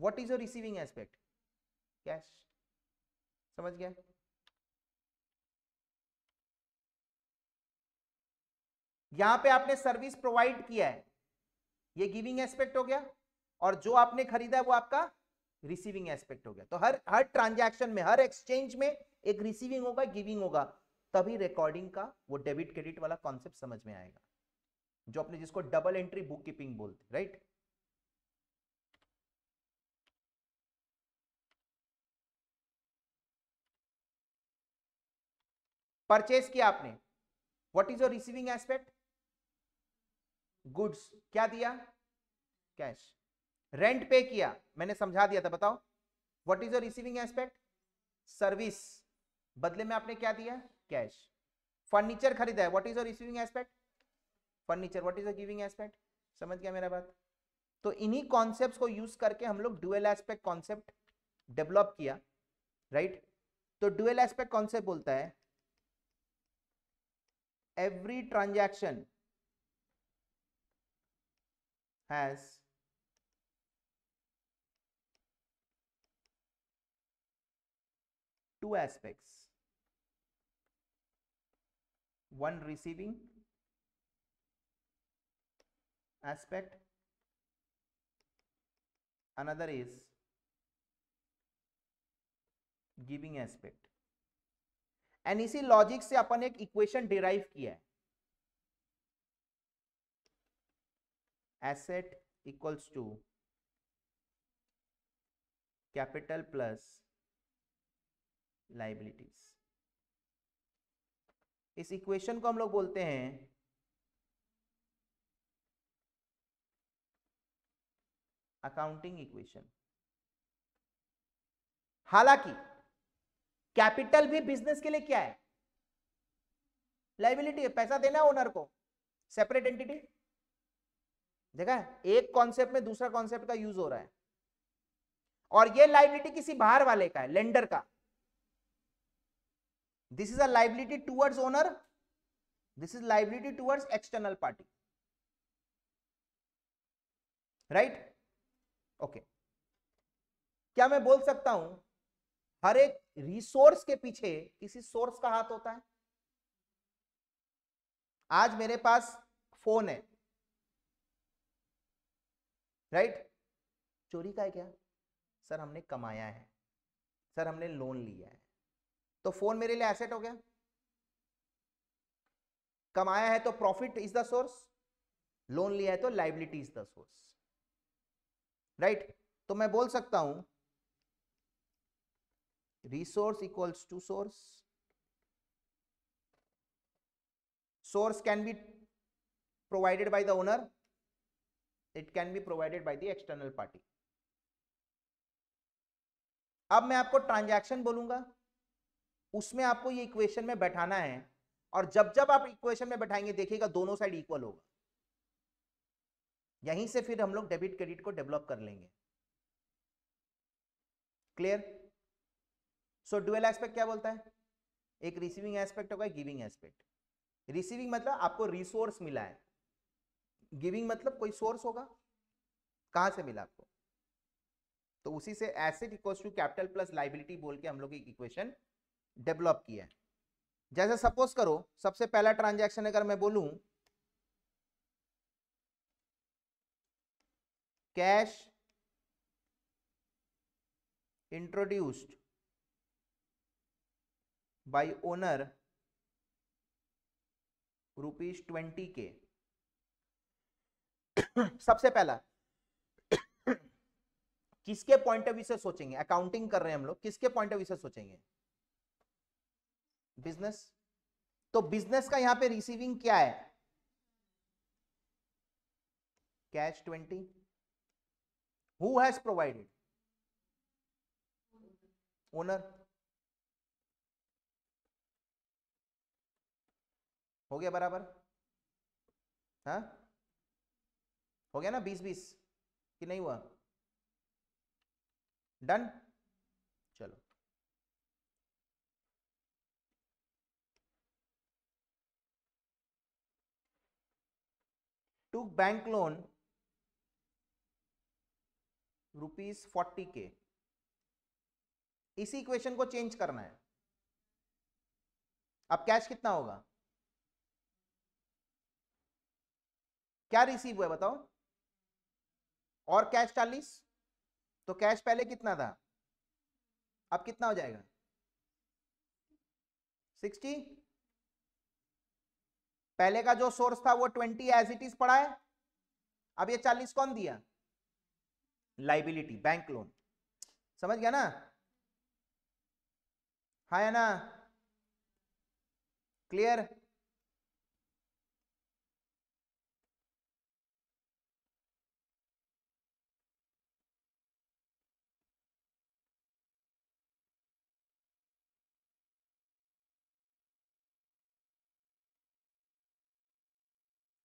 what is your receiving aspect cash समझ गया यहां पे आपने सर्विस प्रोवाइड किया है ये गिविंग एस्पेक्ट हो गया और जो आपने खरीदा है वो आपका रिसीविंग एस्पेक्ट हो गया तो हर हर ट्रांजैक्शन में हर एक्सचेंज में एक रिसीविंग होगा गिविंग होगा तभी रिकॉर्डिंग का वो डेबिट क्रेडिट वाला कॉन्सेप्ट समझ में आएगा जो अपने जिसको डबल एंट्री बुक कीपिंग बोलते राइट परचेज किया आपने what is your receiving aspect goods क्या दिया कैश रेंट पे किया मैंने समझा दिया था बताओ what is your receiving aspect service बदले में आपने क्या दिया कैश फर्नीचर खरीदा है what is your receiving aspect furniture what is your giving aspect समझ गया मेरा बात तो इन्हीं कॉन्सेप्ट को यूज करके हम लोग डुअल एस्पेक्ट कॉन्सेप्ट डेवलप किया राइट right? तो डुअल एस्पेक्ट कॉन्सेप्ट बोलता है every transaction has two aspects one receiving aspect another is giving aspect and इसी लॉजिक से अपन एक इक्वेशन डिराइव किया है asset equals to capital plus liabilities इस इक्वेशन को हम लोग बोलते हैं अकाउंटिंग इक्वेशन हालांकि कैपिटल भी बिजनेस के लिए क्या है लाइबिलिटी है पैसा देना ओनर को सेपरेट एंटिटी देखा है एक कॉन्सेप्ट में दूसरा कॉन्सेप्ट का यूज हो रहा है और ये लाइबिलिटी किसी बाहर वाले का है लेंडर का this is a liability towards owner this is liability towards external party right okay क्या मैं बोल सकता हूं हर एक रिसोर्स के पीछे किसी सोर्स का हाथ होता है आज मेरे पास फोन है राइट चोरी का है क्या सर हमने कमाया है सर हमने लोन लिया है तो फोन मेरे लिए एसेट हो गया कमाया है तो profit is the source loan लिया है तो liability is the source right तो मैं बोल सकता हूं resource equals to source source can be provided by the owner it can be provided by the external party अब मैं आपको ट्रांजैक्शन बोलूंगा उसमें आपको ये इक्वेशन में बैठाना है और जब जब आप इक्वेशन में बैठाएंगे देखिएगा दोनों साइड इक्वल होगा यहीं से फिर हम लोग डेबिट क्रेडिट को डेवलप कर लेंगे क्लियर सो डुअल एस्पेक्ट क्या बोलता है एक रिसीविंग एस्पेक्ट होगा गिविंग एस्पेक्ट रिसीविंग मतलब आपको रिसोर्स मिला है गिविंग मतलब कोई सोर्स होगा कहां से मिला आपको तो उसी से asset equal to capital plus liability बोल के हम लोग एक इक्वेशन डेवलप किया है जैसे सपोज करो सबसे पहला ट्रांजैक्शन अगर मैं बोलू cash introduced by owner rupees twenty K सबसे पहला किसके पॉइंट ऑफ व्यू से सोचेंगे अकाउंटिंग कर रहे हैं हम लोग किसके पॉइंट ऑफ व्यू से सोचेंगे बिजनेस तो बिजनेस का यहां पे रिसीविंग क्या है cash twenty who has provided owner हो गया बराबर हाँ हो गया ना बीस बीस कि नहीं हुआ डन चलो two bank loan rupees forty K इसी इक्वेशन को चेंज करना है अब कैश कितना होगा क्या रिसीव हुआ है बताओ और कैश चालीस तो कैश पहले कितना था अब कितना हो जाएगा सिक्सटी पहले का जो सोर्स था वो ट्वेंटी एज इट इज पड़ा है अब ये चालीस कौन दिया लाइबिलिटी बैंक लोन समझ गया ना हाँ है ना क्लियर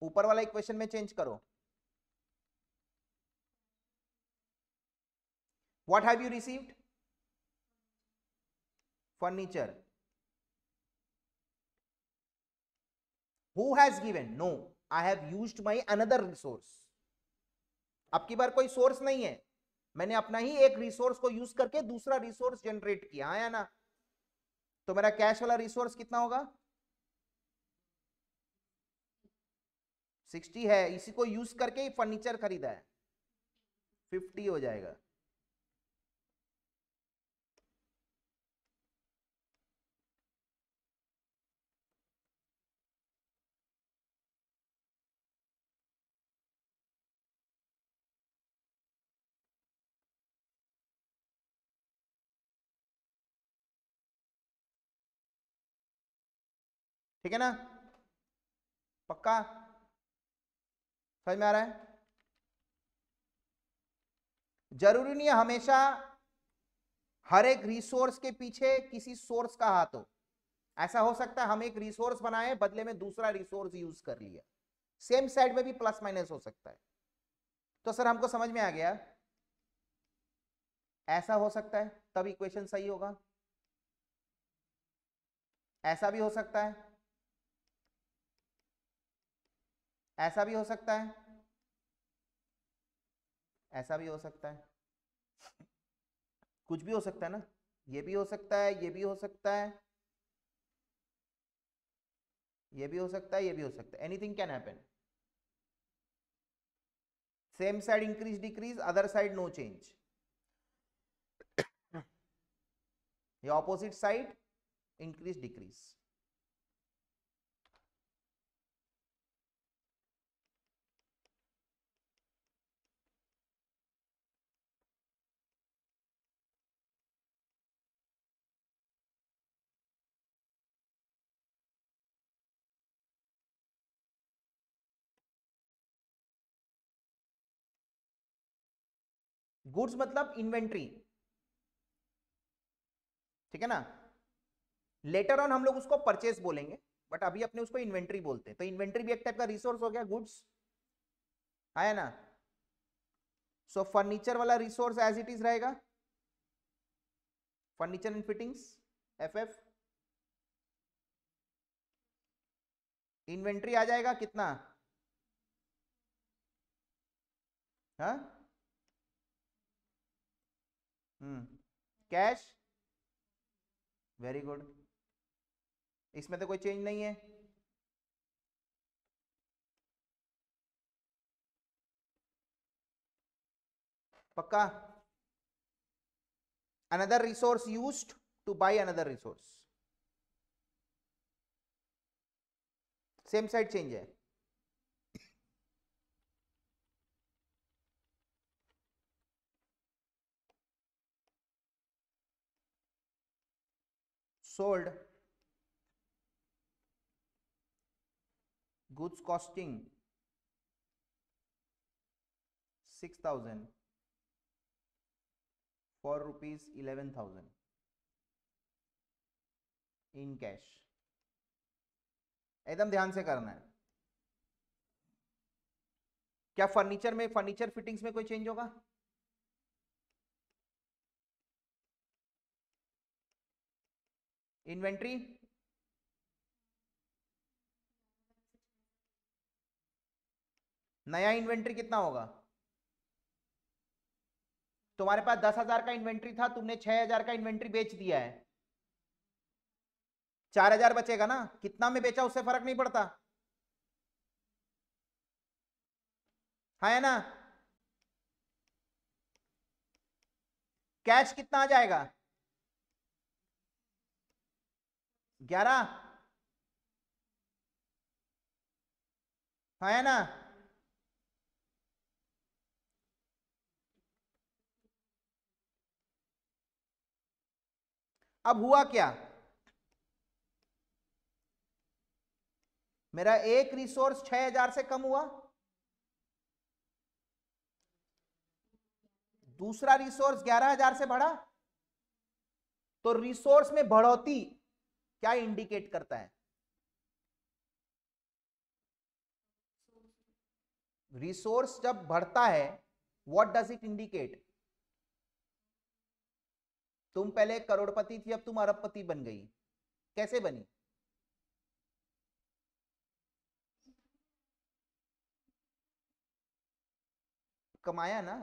ऊपर वाला इक्वेशन में चेंज करो what have you received furniture who has given no I have use my another resource आपकी बार कोई सोर्स नहीं है मैंने अपना ही एक रिसोर्स को यूज करके दूसरा रिसोर्स जनरेट किया है ना तो मेरा कैश वाला रिसोर्स कितना होगा सिक्सटी है इसी को यूज करके ही फर्नीचर खरीदा है फिफ्टी हो जाएगा ठीक है ना पक्का समझ में आ रहा है जरूरी नहीं है हमेशा हर एक रिसोर्स के पीछे किसी सोर्स का हाथ हो ऐसा हो सकता है हम एक रिसोर्स बनाए बदले में दूसरा रिसोर्स यूज कर लिया सेम साइड में भी प्लस माइनस हो सकता है तो सर हमको समझ में आ गया ऐसा हो सकता है तब इक्वेशन सही होगा ऐसा भी हो सकता है ऐसा भी हो सकता है ऐसा भी हो सकता है कुछ भी हो सकता है ना ये भी हो सकता है ये भी हो सकता है ये भी हो सकता है ये भी हो सकता है anything can happen same side increase decrease other side no change ये opposite side increase decrease goods मतलब इन्वेंट्री ठीक है ना लेटर ऑन हम लोग उसको परचेस बोलेंगे बट अभी अपने उसको इन्वेंट्री बोलते हैं तो इन्वेंट्री भी एक टाइप का रिसोर्स हो गया गुड्स आया ना सो फर्नीचर वाला रिसोर्स एज इट इज रहेगा furniture and fittings F F inventory आ जाएगा कितना हा? कैश वेरी गुड इसमें तो कोई चेंज नहीं है पक्का another resource use to buy another resource same side change है sold goods costing 6000 for rupees 11000 in cash एकदम ध्यान से करना है क्या फर्नीचर में फर्नीचर फिटिंग्स में कोई चेंज होगा इन्वेंट्री नया इन्वेंट्री कितना होगा तुम्हारे पास दस हजार का इन्वेंट्री था तुमने छह हजार का इन्वेंट्री बेच दिया है चार हजार बचेगा ना कितना में बेचा उससे फर्क नहीं पड़ता हाँ है ना कैश कितना आ जाएगा ग्यारह है ना अब हुआ क्या मेरा एक रिसोर्स छह हजार से कम हुआ दूसरा रिसोर्स ग्यारह हजार से बढ़ा तो रिसोर्स में बढ़ोती क्या इंडिकेट करता है रिसोर्स जब बढ़ता है व्हाट डज इट इंडिकेट तुम पहले करोड़पति थी अब तुम अरबपति बन गई कैसे बनी कमाया ना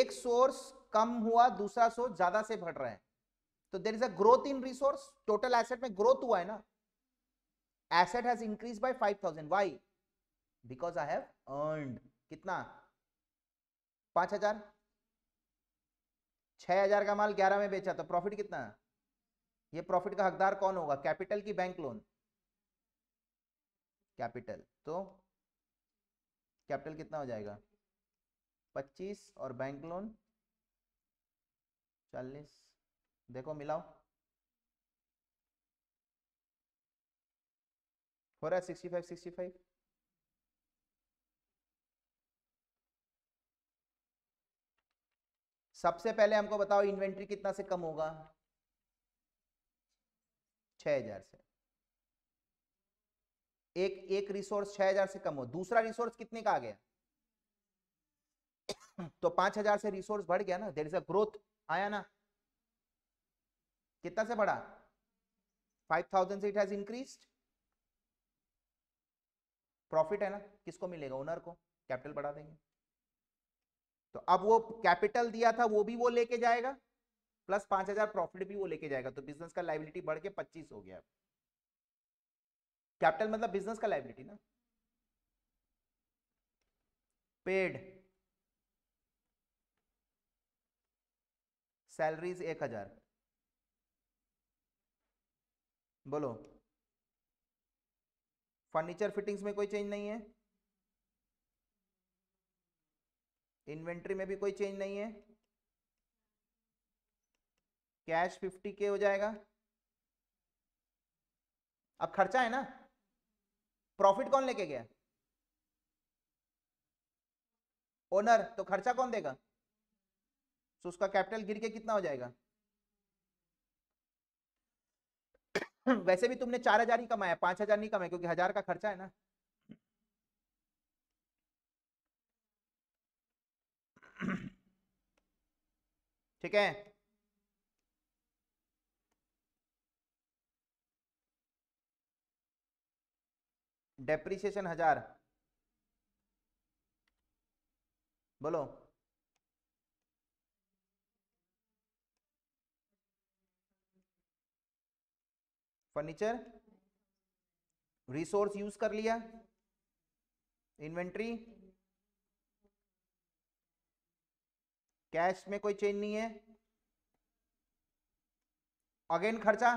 एक सोर्स कम हुआ दूसरा सोर्स ज्यादा से बढ़ रहा है तो there is a growth in resource total asset में ग्रोथ हुआ है ना asset has increase by 5000 why because I have earned कितना 5000 6000 का माल 11 में बेचा तो प्रॉफिट कितना ये प्रॉफिट का हकदार कौन होगा कैपिटल की बैंक लोन कैपिटल तो कैपिटल कितना हो जाएगा 25 और बैंक लोन 40 देखो मिलाओ हो रहा सिक्सटी फाइव सिक्सटी फाइव सबसे पहले हमको बताओ इन्वेंट्री कितना से कम होगा छह हजार से एक एक रिसोर्स छह हजार से कम हो दूसरा रिसोर्स कितने का आ गया तो पांच हजार से रिसोर्स बढ़ गया ना देर इज अ ग्रोथ आया ना कितना से बढ़ा 5000 से इट हैज इंक्रीज्ड प्रॉफिट है ना किसको मिलेगा ओनर को कैपिटल बढ़ा देंगे तो अब वो कैपिटल दिया था वो भी वो लेके जाएगा प्लस पांच हजार प्रॉफिट भी वो लेके जाएगा तो बिजनेस का लाइबिलिटी बढ़ के पच्चीस हो गया कैपिटल मतलब बिजनेस का लाइबिलिटी ना पेड सैलरीज एक हजार बोलो फर्नीचर फिटिंग्स में कोई चेंज नहीं है इन्वेंट्री में भी कोई चेंज नहीं है कैश फिफ्टी के हो जाएगा अब खर्चा है ना प्रॉफिट कौन लेके गया ओनर तो खर्चा कौन देगा तो उसका कैपिटल गिर के कितना हो जाएगा वैसे भी तुमने चार हजार ही कमाया पांच हजार नहीं कमाया क्योंकि हजार का खर्चा है ना ठीक है डेप्रिसिएशन हजार बोलो फर्नीचर रिसोर्स यूज कर लिया इन्वेंट्री कैश में कोई चेंज नहीं है अगेन खर्चा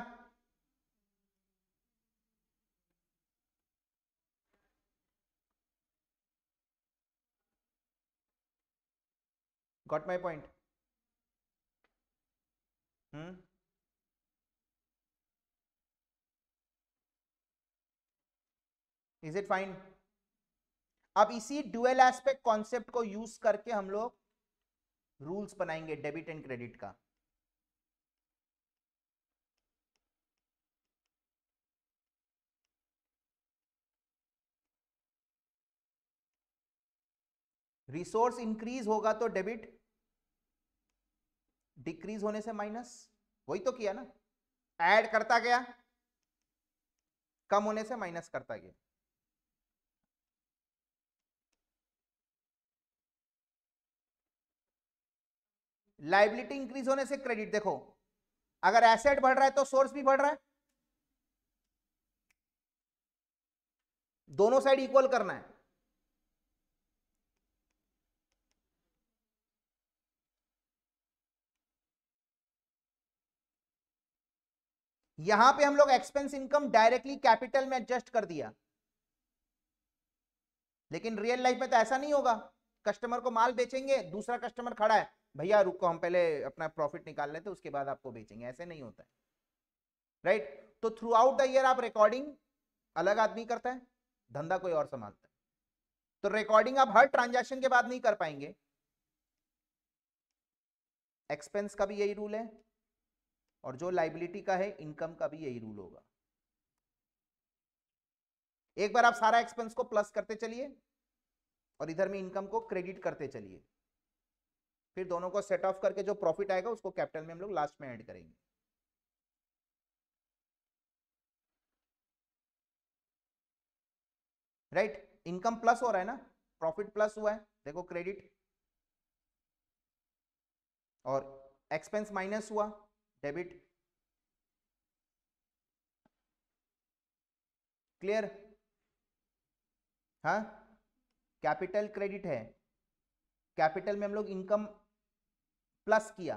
got my point hmm is it fine अब इसी ड्यूएल एस्पेक्ट कॉन्सेप्ट को यूज करके हम लोग रूल्स बनाएंगे डेबिट एंड क्रेडिट का रिसोर्स इंक्रीज होगा तो डेबिट डिक्रीज होने से माइनस वही तो किया ना ऐड करता गया कम होने से माइनस करता गया लाइबिलिटी इंक्रीज होने से क्रेडिट देखो अगर एसेट बढ़ रहा है तो सोर्स भी बढ़ रहा है दोनों साइड इक्वल करना है यहां पे हम लोग एक्सपेंस इनकम डायरेक्टली कैपिटल में एडजस्ट कर दिया लेकिन रियल लाइफ में तो ऐसा नहीं होगा कस्टमर को माल बेचेंगे दूसरा कस्टमर खड़ा है भैया रुको हम पहले अपना प्रॉफिट निकाल लेते उसके बाद आपको बेचेंगे ऐसे नहीं होता है राइट तो थ्रू आउट द ईयर आप रिकॉर्डिंग अलग आदमी करता है धंधा कोई और संभालता है तो रिकॉर्डिंग आप हर ट्रांजैक्शन के बाद नहीं कर पाएंगे एक्सपेंस का भी यही रूल है और जो लाइबिलिटी का है इनकम का भी यही रूल होगा एक बार आप सारा एक्सपेंस को प्लस करते चलिए और इधर में इनकम को क्रेडिट करते चलिए फिर दोनों को सेट ऑफ करके जो प्रॉफिट आएगा उसको कैपिटल में हम लोग लास्ट में ऐड करेंगे राइट इनकम प्लस हो रहा है ना प्रॉफिट प्लस हुआ है देखो क्रेडिट और एक्सपेंस माइनस हुआ डेबिट क्लियर हाँ कैपिटल क्रेडिट है कैपिटल में हम लोग इनकम प्लस किया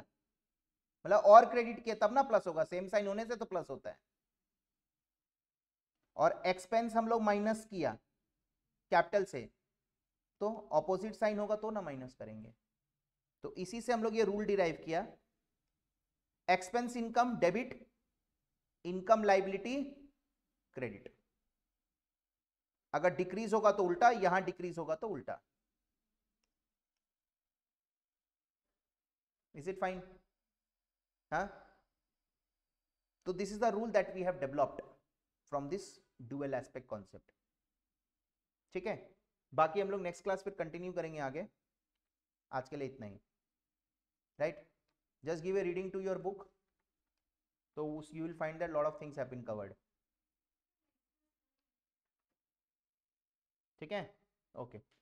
मतलब और क्रेडिट किया तब ना प्लस होगा सेम साइन होने से तो प्लस होता है और एक्सपेंस हम लोग माइनस किया कैपिटल से तो ऑपोजिट साइन होगा तो ना माइनस करेंगे तो इसी से हम लोग ये रूल डिराइव किया expense income debit income liability credit अगर डिक्रीज होगा तो उल्टा यहां डिक्रीज होगा तो उल्टा is it fine huh so this is the rule that we have developed from this dual aspect concept ठीक है बाकी हम लोग नेक्स्ट क्लास फिर कंटिन्यू करेंगे आगे आज के लिए इतना ही right just give a reading to your book तो उस you will find that lot of things have been covered ठीक है ओके